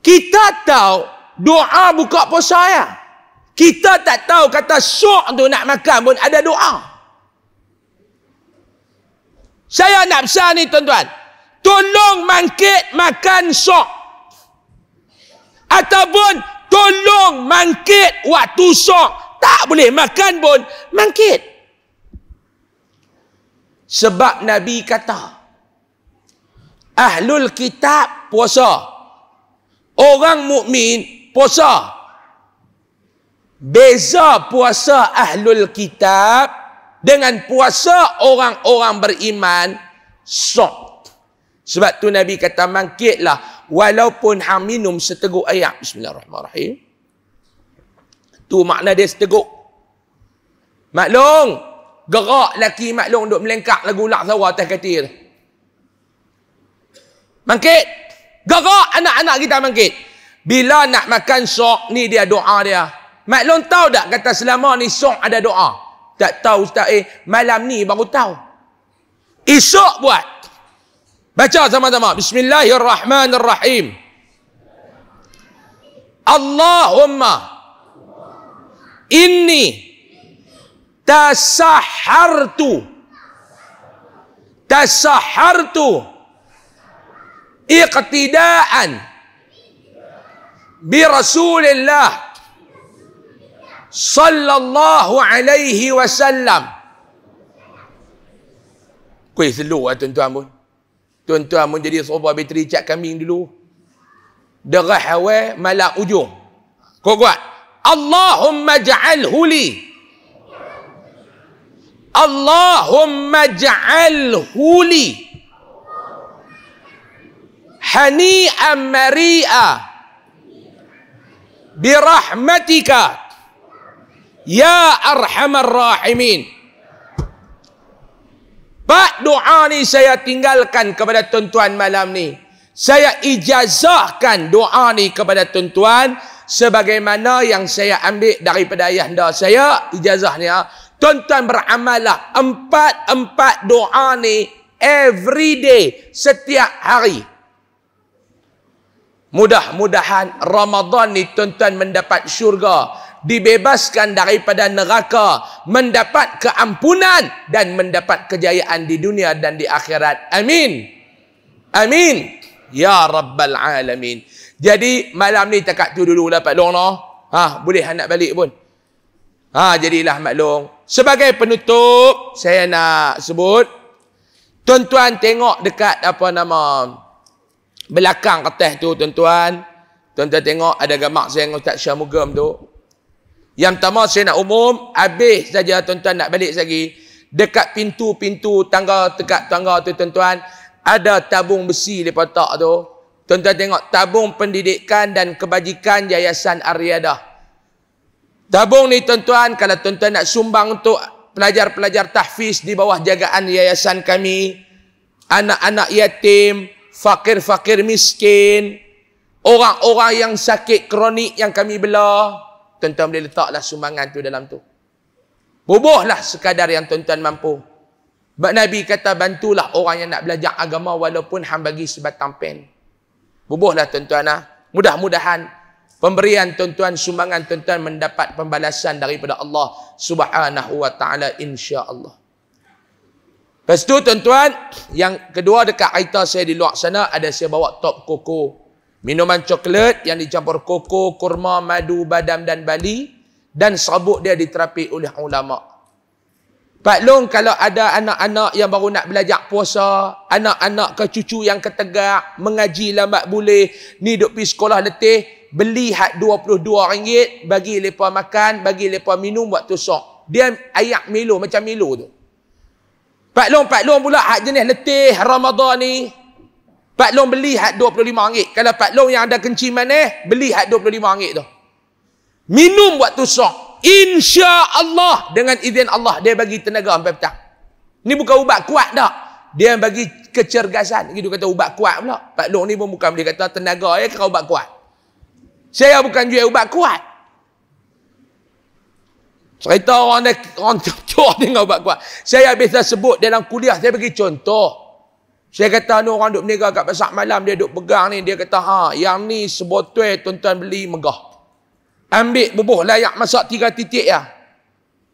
Kita tahu doa buka puasa ya. Kita tak tahu kata syok tu nak makan pun ada doa. Saya nak pesan ni tuan-tuan. Tolong mangkit makan syok. Ataupun tolong mangkit waktu syok. Tak boleh makan pun mangkit. Sebab Nabi kata, Ahlul kitab puasa. Orang mukmin puasa. Beza puasa ahlul kitab dengan puasa orang-orang beriman sok. Sebab tu Nabi kata mangkitlah walaupun hang minum seteguk air. Bismillahirrahmanirrahim. Tu makna dia seteguk. Maklong, gerak laki maklong duk melengkak lagu lak sawah atas katil. Mangkit. Mangkit. Gerak anak-anak kita bangkit. Bila nak makan sok, ni dia doa dia. Mak Long tahu tak kata selama ni sok ada doa? Tak tahu Ustaz eh, malam ni baru tahu. Esok buat. Baca sama-sama. Bismillahirrahmanirrahim. Allahumma inni tasahhartu tasahhartu اقتداء برسول الله صلى الله عليه وسلم Kuih seluk lah tuan-tuan pun. Tuan-tuan pun jadi sobat bateri cat kambing dulu. Derah awal malak ujung. Kau buat. Allahumma ja'alhu li. Allahumma ja'alhu li. hani amaria birahmatika ya arhamar rahimin Pak doa ni saya tinggalkan kepada tuan-tuan malam ni. Saya ijazahkan doa ni kepada tuan-tuan sebagaimana yang saya ambil daripada ayah anda saya ijazahnya. Ah. Tuan-tuan beramallah empat-empat doa ni every day setiap hari. Mudah-mudahan Ramadhan ni tuan-tuan mendapat syurga, dibebaskan daripada neraka, mendapat keampunan dan mendapat kejayaan di dunia dan di akhirat. Amin. Amin. Ya Rabbal Alamin. Jadi malam ni takat tu dulu lah pak long no. Ha, boleh hendak balik pun. Ha, jadilah mak Long. Sebagai penutup, saya nak sebut. Tuan-tuan tengok dekat apa nama belakang kertas tu tuan-tuan tuan-tuan tengok ada gambar saya dengan Ustaz Syamugam tu yang pertama saya nak umum habis saja tuan-tuan nak balik lagi dekat pintu-pintu tangga dekat tangga tu tuan-tuan ada tabung besi di petak tu tuan-tuan tengok tabung pendidikan dan kebajikan Yayasan Aryadah tabung ni tuan-tuan kalau tuan-tuan nak sumbang untuk pelajar-pelajar tahfiz di bawah jagaan yayasan kami anak-anak yatim fakir-fakir miskin, orang-orang yang sakit kronik yang kami bela, tuan-tuan boleh letaklah sumbangan tu dalam tu. Bubuhlah sekadar yang tuan-tuan mampu. Bak Nabi kata bantulah orang yang nak belajar agama walaupun hang bagi sebatang pen. Bubuhlah tuan-tuan ah. Mudah-mudahan pemberian tuan-tuan sumbangan tuan-tuan mendapat pembalasan daripada Allah Subhanahu wa taala insya-Allah. Lepas tu tuan-tuan, yang kedua dekat kereta saya di luar sana ada saya bawa top koko. Minuman coklat yang dicampur koko, kurma, madu, badam dan bali dan sabuk dia diterapi oleh ulama. Pak Long kalau ada anak-anak yang baru nak belajar puasa, anak-anak ke cucu yang ketegak, mengaji lambat boleh, ni duk pergi sekolah letih, beli hak RM22, bagi mereka makan, bagi mereka minum buat tusuk. Dia ayak milo, macam milo tu. Pak Long, Pak Long pula hak jenis letih Ramadan ni. Pak Long beli hak 25 ringgit. Kalau Pak Long yang ada kencing manis, eh, beli hak 25 ringgit tu. Minum buat tu sok. Insya Allah dengan izin Allah dia bagi tenaga sampai petang. Ni bukan ubat kuat tak? Dia yang bagi kecergasan. Gitu kata ubat kuat pula. Pak Long ni pun bukan dia kata tenaga ya eh, kau ubat kuat. Saya bukan jual ubat kuat. Cerita orang dia, orang cok ni [LAUGHS] dengan ubat kuat. Saya biasa sebut dalam kuliah, saya bagi contoh. Saya kata ni orang duk berniaga kat pasar malam, dia duk pegang ni, dia kata, ha, yang ni sebotol tuan-tuan beli megah. Ambil bubuh layak masak tiga titik ya.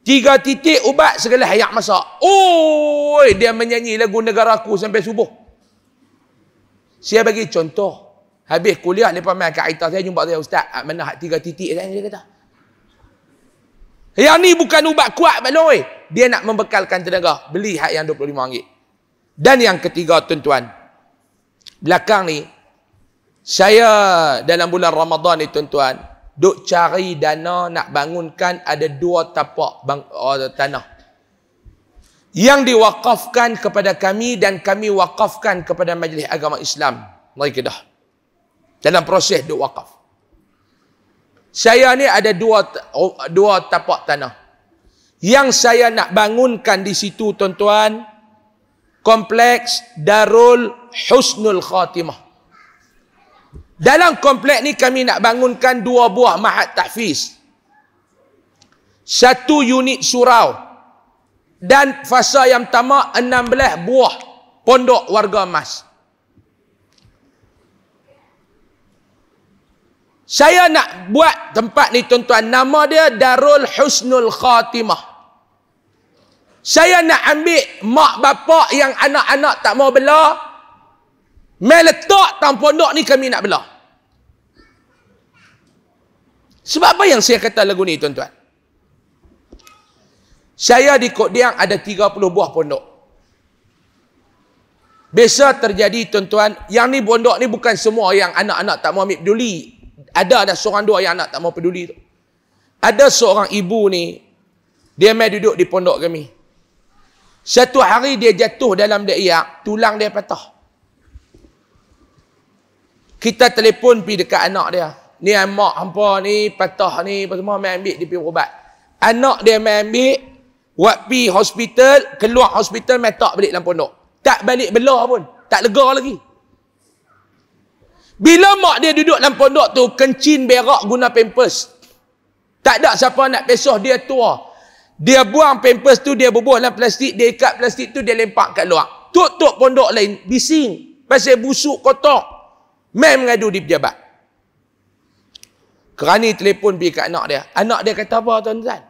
Tiga titik ubat segala hayak masak. Oi, dia menyanyi lagu negaraku sampai subuh. Saya bagi contoh. Habis kuliah, lepas main kat Aita saya jumpa saya, Ustaz, mana hak tiga titik saya, dia kata. Yang ni bukan ubat kuat maknoi. Dia nak membekalkan tenaga. Beli hak yang 25 ringgit. Dan yang ketiga tuan-tuan. Belakang ni. Saya dalam bulan Ramadan ni tuan-tuan. Duk cari dana nak bangunkan ada dua tapak bang, oh, tanah. Yang diwakafkan kepada kami dan kami wakafkan kepada Majlis Agama Islam. Mereka dah. Dalam proses duk wakaf saya ni ada dua oh, dua tapak tanah. Yang saya nak bangunkan di situ tuan-tuan, kompleks Darul Husnul Khatimah. Dalam kompleks ni kami nak bangunkan dua buah mahat tahfiz. Satu unit surau dan fasa yang pertama 16 buah pondok warga emas. Saya nak buat tempat ni tuan-tuan nama dia Darul Husnul Khatimah. Saya nak ambil mak bapak yang anak-anak tak mau bela. Meletak tang pondok ni kami nak bela. Sebab apa yang saya kata lagu ni tuan-tuan? Saya di Kok Diang ada 30 buah pondok. Biasa terjadi tuan-tuan, yang ni pondok ni bukan semua yang anak-anak tak mau ambil peduli. Ada ada seorang dua yang anak tak mau peduli tu. Ada seorang ibu ni dia mai duduk di pondok kami. Satu hari dia jatuh dalam dia tulang dia patah. Kita telefon pi dekat anak dia. Ni mak hampa ni patah ni apa semua mai ambil di pergi ubat. Anak dia mai ambil buat pergi hospital, keluar hospital mai tak balik dalam pondok. Tak balik belah pun, tak lega lagi. Bila mak dia duduk dalam pondok tu, kencin berak guna pampers. Tak ada siapa nak pesoh dia tua. Dia buang pampers tu, dia bubuh dalam plastik, dia ikat plastik tu, dia lempak kat luar. Tuk-tuk pondok lain, bising. Pasal busuk kotor. Mem mengadu di pejabat. Kerani telefon pergi kat anak dia. Anak dia kata apa tuan-tuan?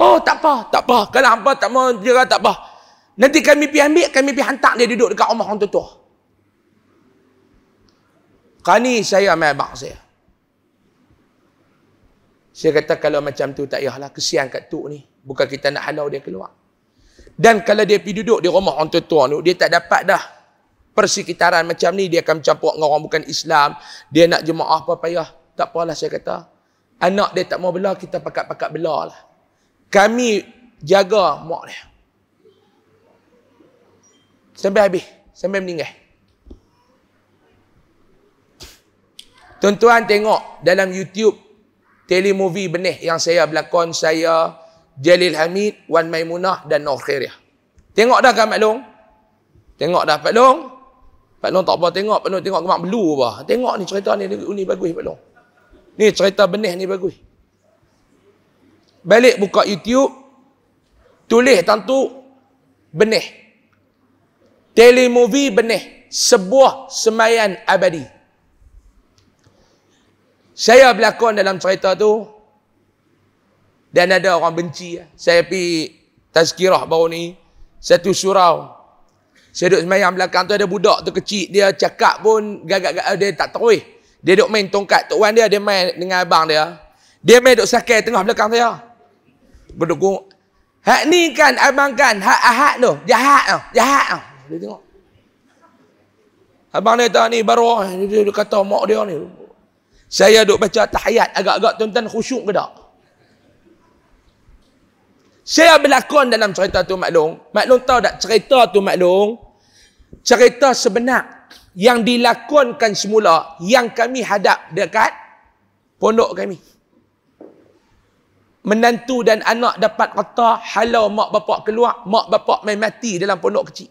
Oh tak apa, tak apa. Kalau apa tak mau jera tak apa. Nanti kami pergi ambil, kami pergi hantar dia duduk dekat rumah orang tua-tua. Qani saya amal bak saya. Saya kata kalau macam tu tak yahlah kesian kat tok ni. Bukan kita nak halau dia keluar. Dan kalau dia pergi duduk di rumah orang tua-tua dia tak dapat dah persekitaran macam ni. Dia akan campur dengan orang bukan Islam. Dia nak jemaah apa payah. Tak apalah saya kata. Anak dia tak mau bela, kita pakat-pakat bela lah. Kami jaga mak dia. Sampai habis. Sampai meninggal. Tuan-tuan tengok dalam YouTube telemovie benih yang saya berlakon saya Jalil Hamid, Wan Maimunah dan Nur Khairiah. Tengok dah kan Pak Long? Tengok dah Pak Long? Pak Long tak apa tengok, Pak Long tengok gemak belu apa. Tengok ni cerita ni ni, bagus Pak Long. Ni cerita benih ni bagus. Balik buka YouTube tulis tentu benih. Telemovie benih sebuah semayan abadi saya berlakon dalam cerita tu dan ada orang benci saya pi tazkirah baru ni satu surau saya duduk semayang belakang tu ada budak tu kecil dia cakap pun gagak -gag, eh, dia tak teruih dia duduk main tongkat tok dia dia main dengan abang dia dia main duduk sakai tengah belakang saya berdukung hak ni kan abang kan hak ahad tu jahat tu jahat tu dia tengok abang dia tahu baru dia, eh, dia, dia kata mak dia ni saya duk baca tahiyat agak-agak tuan-tuan khusyuk ke tak? Saya berlakon dalam cerita tu maklum. Maklum tahu tak cerita tu maklum? Cerita sebenar yang dilakonkan semula yang kami hadap dekat pondok kami. Menantu dan anak dapat kata halau mak bapak keluar, mak bapak main mati dalam pondok kecil.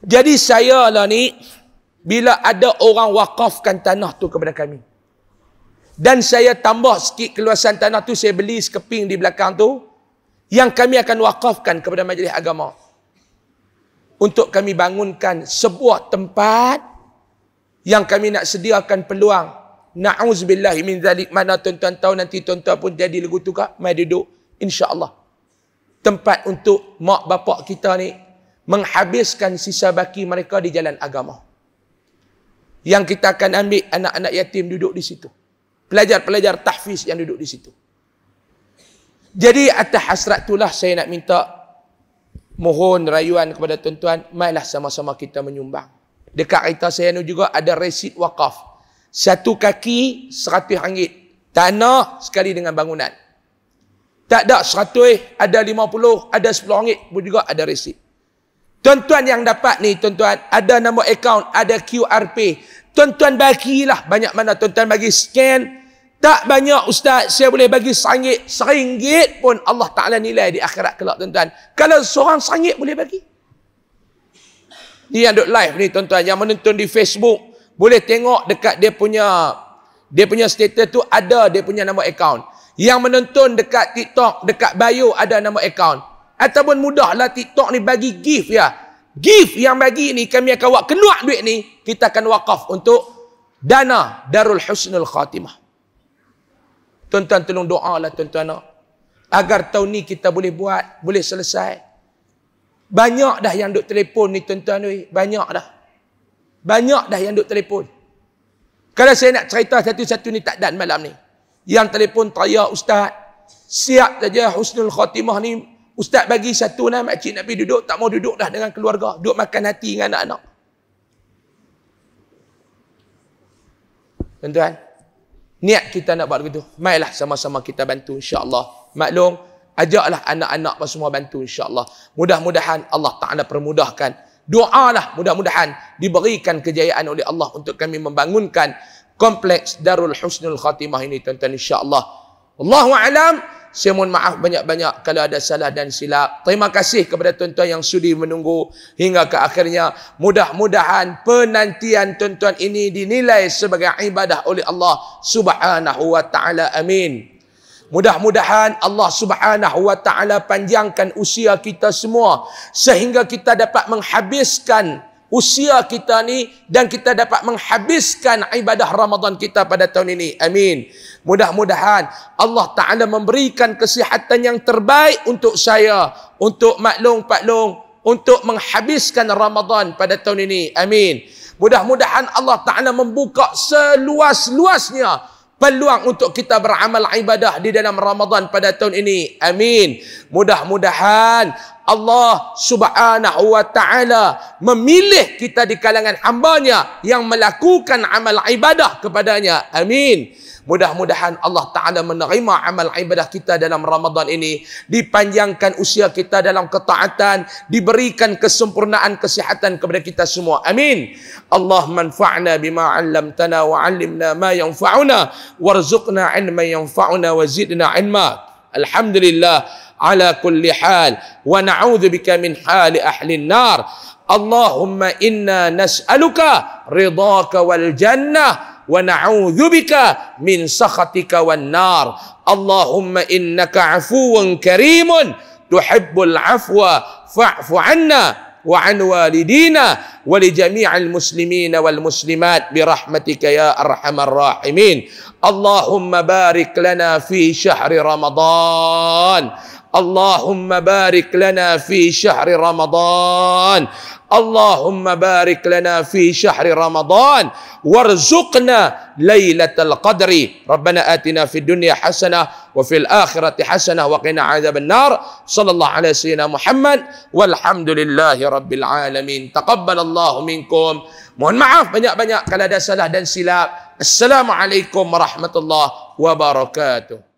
Jadi saya lah ni, bila ada orang wakafkan tanah tu kepada kami. Dan saya tambah sikit keluasan tanah tu, saya beli sekeping di belakang tu, yang kami akan wakafkan kepada majlis agama. Untuk kami bangunkan sebuah tempat yang kami nak sediakan peluang. Na'uzubillah min zalik mana tuan-tuan tahu nanti tuan-tuan pun jadi lagu tu kak, mai duduk. InsyaAllah. Tempat untuk mak bapak kita ni menghabiskan sisa baki mereka di jalan agama yang kita akan ambil anak-anak yatim duduk di situ. Pelajar-pelajar tahfiz yang duduk di situ. Jadi atas hasrat itulah saya nak minta mohon rayuan kepada tuan-tuan, mailah sama-sama kita menyumbang. Dekat kereta saya ni juga ada resit wakaf. Satu kaki, seratus ringgit. Tanah sekali dengan bangunan. Tak ada seratus, ada lima puluh, ada sepuluh ringgit pun juga ada resit. Tuan-tuan yang dapat ni, tuan-tuan, ada nama akaun, ada QRP. Tuan-tuan bagilah banyak mana tuan-tuan bagi scan. Tak banyak ustaz, saya boleh bagi sangit. Seringgit pun Allah Ta'ala nilai di akhirat kelak tuan-tuan. Kalau seorang sangit boleh bagi. Ni yang duduk live ni tuan-tuan, yang menonton di Facebook. Boleh tengok dekat dia punya dia punya status tu ada dia punya nama akaun. Yang menonton dekat TikTok, dekat bio ada nama akaun ataupun mudahlah TikTok ni bagi gift ya. Gift yang bagi ni kami akan buat keluar duit ni kita akan wakaf untuk dana Darul Husnul Khatimah. Tuan-tuan tolong lah, tuan-tuan nak agar tahun ni kita boleh buat, boleh selesai. Banyak dah yang duk telefon ni tuan-tuan ni, banyak dah. Banyak dah yang duk telefon. Kalau saya nak cerita satu-satu ni tak dan malam ni. Yang telefon saya ustaz, siap saja Husnul Khatimah ni Ustaz bagi satu lah, makcik nak pergi duduk, tak mau duduk dah dengan keluarga. Duduk makan hati dengan anak-anak. Tuan-tuan, niat kita nak buat begitu. Mailah sama-sama kita bantu insya insyaAllah. Maklum, ajaklah anak-anak pun semua bantu insya Allah. Mudah-mudahan Allah Ta'ala permudahkan. Doalah mudah-mudahan diberikan kejayaan oleh Allah untuk kami membangunkan kompleks Darul Husnul Khatimah ini tuan-tuan insyaAllah. Allah Allahu'alam. Saya mohon maaf banyak-banyak kalau ada salah dan silap. Terima kasih kepada tuan-tuan yang sudi menunggu hingga ke akhirnya. Mudah-mudahan penantian tuan-tuan ini dinilai sebagai ibadah oleh Allah Subhanahu wa taala. Amin. Mudah-mudahan Allah Subhanahu wa taala panjangkan usia kita semua sehingga kita dapat menghabiskan usia kita ni dan kita dapat menghabiskan ibadah Ramadan kita pada tahun ini. Amin. Mudah-mudahan Allah Taala memberikan kesihatan yang terbaik untuk saya, untuk maklong paklong untuk menghabiskan Ramadan pada tahun ini. Amin. Mudah-mudahan Allah Taala membuka seluas-luasnya peluang untuk kita beramal ibadah di dalam Ramadan pada tahun ini. Amin. Mudah-mudahan Allah subhanahu wa ta'ala memilih kita di kalangan hambanya yang melakukan amal ibadah kepadanya. Amin. Mudah-mudahan Allah Ta'ala menerima amal ibadah kita dalam Ramadan ini. Dipanjangkan usia kita dalam ketaatan. Diberikan kesempurnaan kesihatan kepada kita semua. Amin. Allah manfa'na bima alamtana wa alimna ma yanfa'una. Warzuqna ilma yanfa'una wa zidna ilma. Alhamdulillah. Alhamdulillah. على كل حال ونعوذ بك من حال أهل النار اللهم إنا نسألك رضاك والجنة ونعوذ بك من سخطك والنار اللهم إنك عفو كريم تحب العفو فاعف عنا وعن والدينا ولجميع المسلمين والمسلمات برحمتك يا ارحم الراحمين اللهم بارك لنا في شهر رمضان اللهم بارك لنا في شهر رمضان اللهم بارك لنا في شهر رمضان وارزقنا ليلة القدر ربنا آتنا في الدنيا حسنة وفي الآخرة حسنة وقنا عذاب النار صلى الله على سيدنا محمد والحمد لله رب العالمين تقبل الله منكم mohon maaf banyak-banyak kalau ada salah dan silap Assalamualaikum warahmatullahi wabarakatuh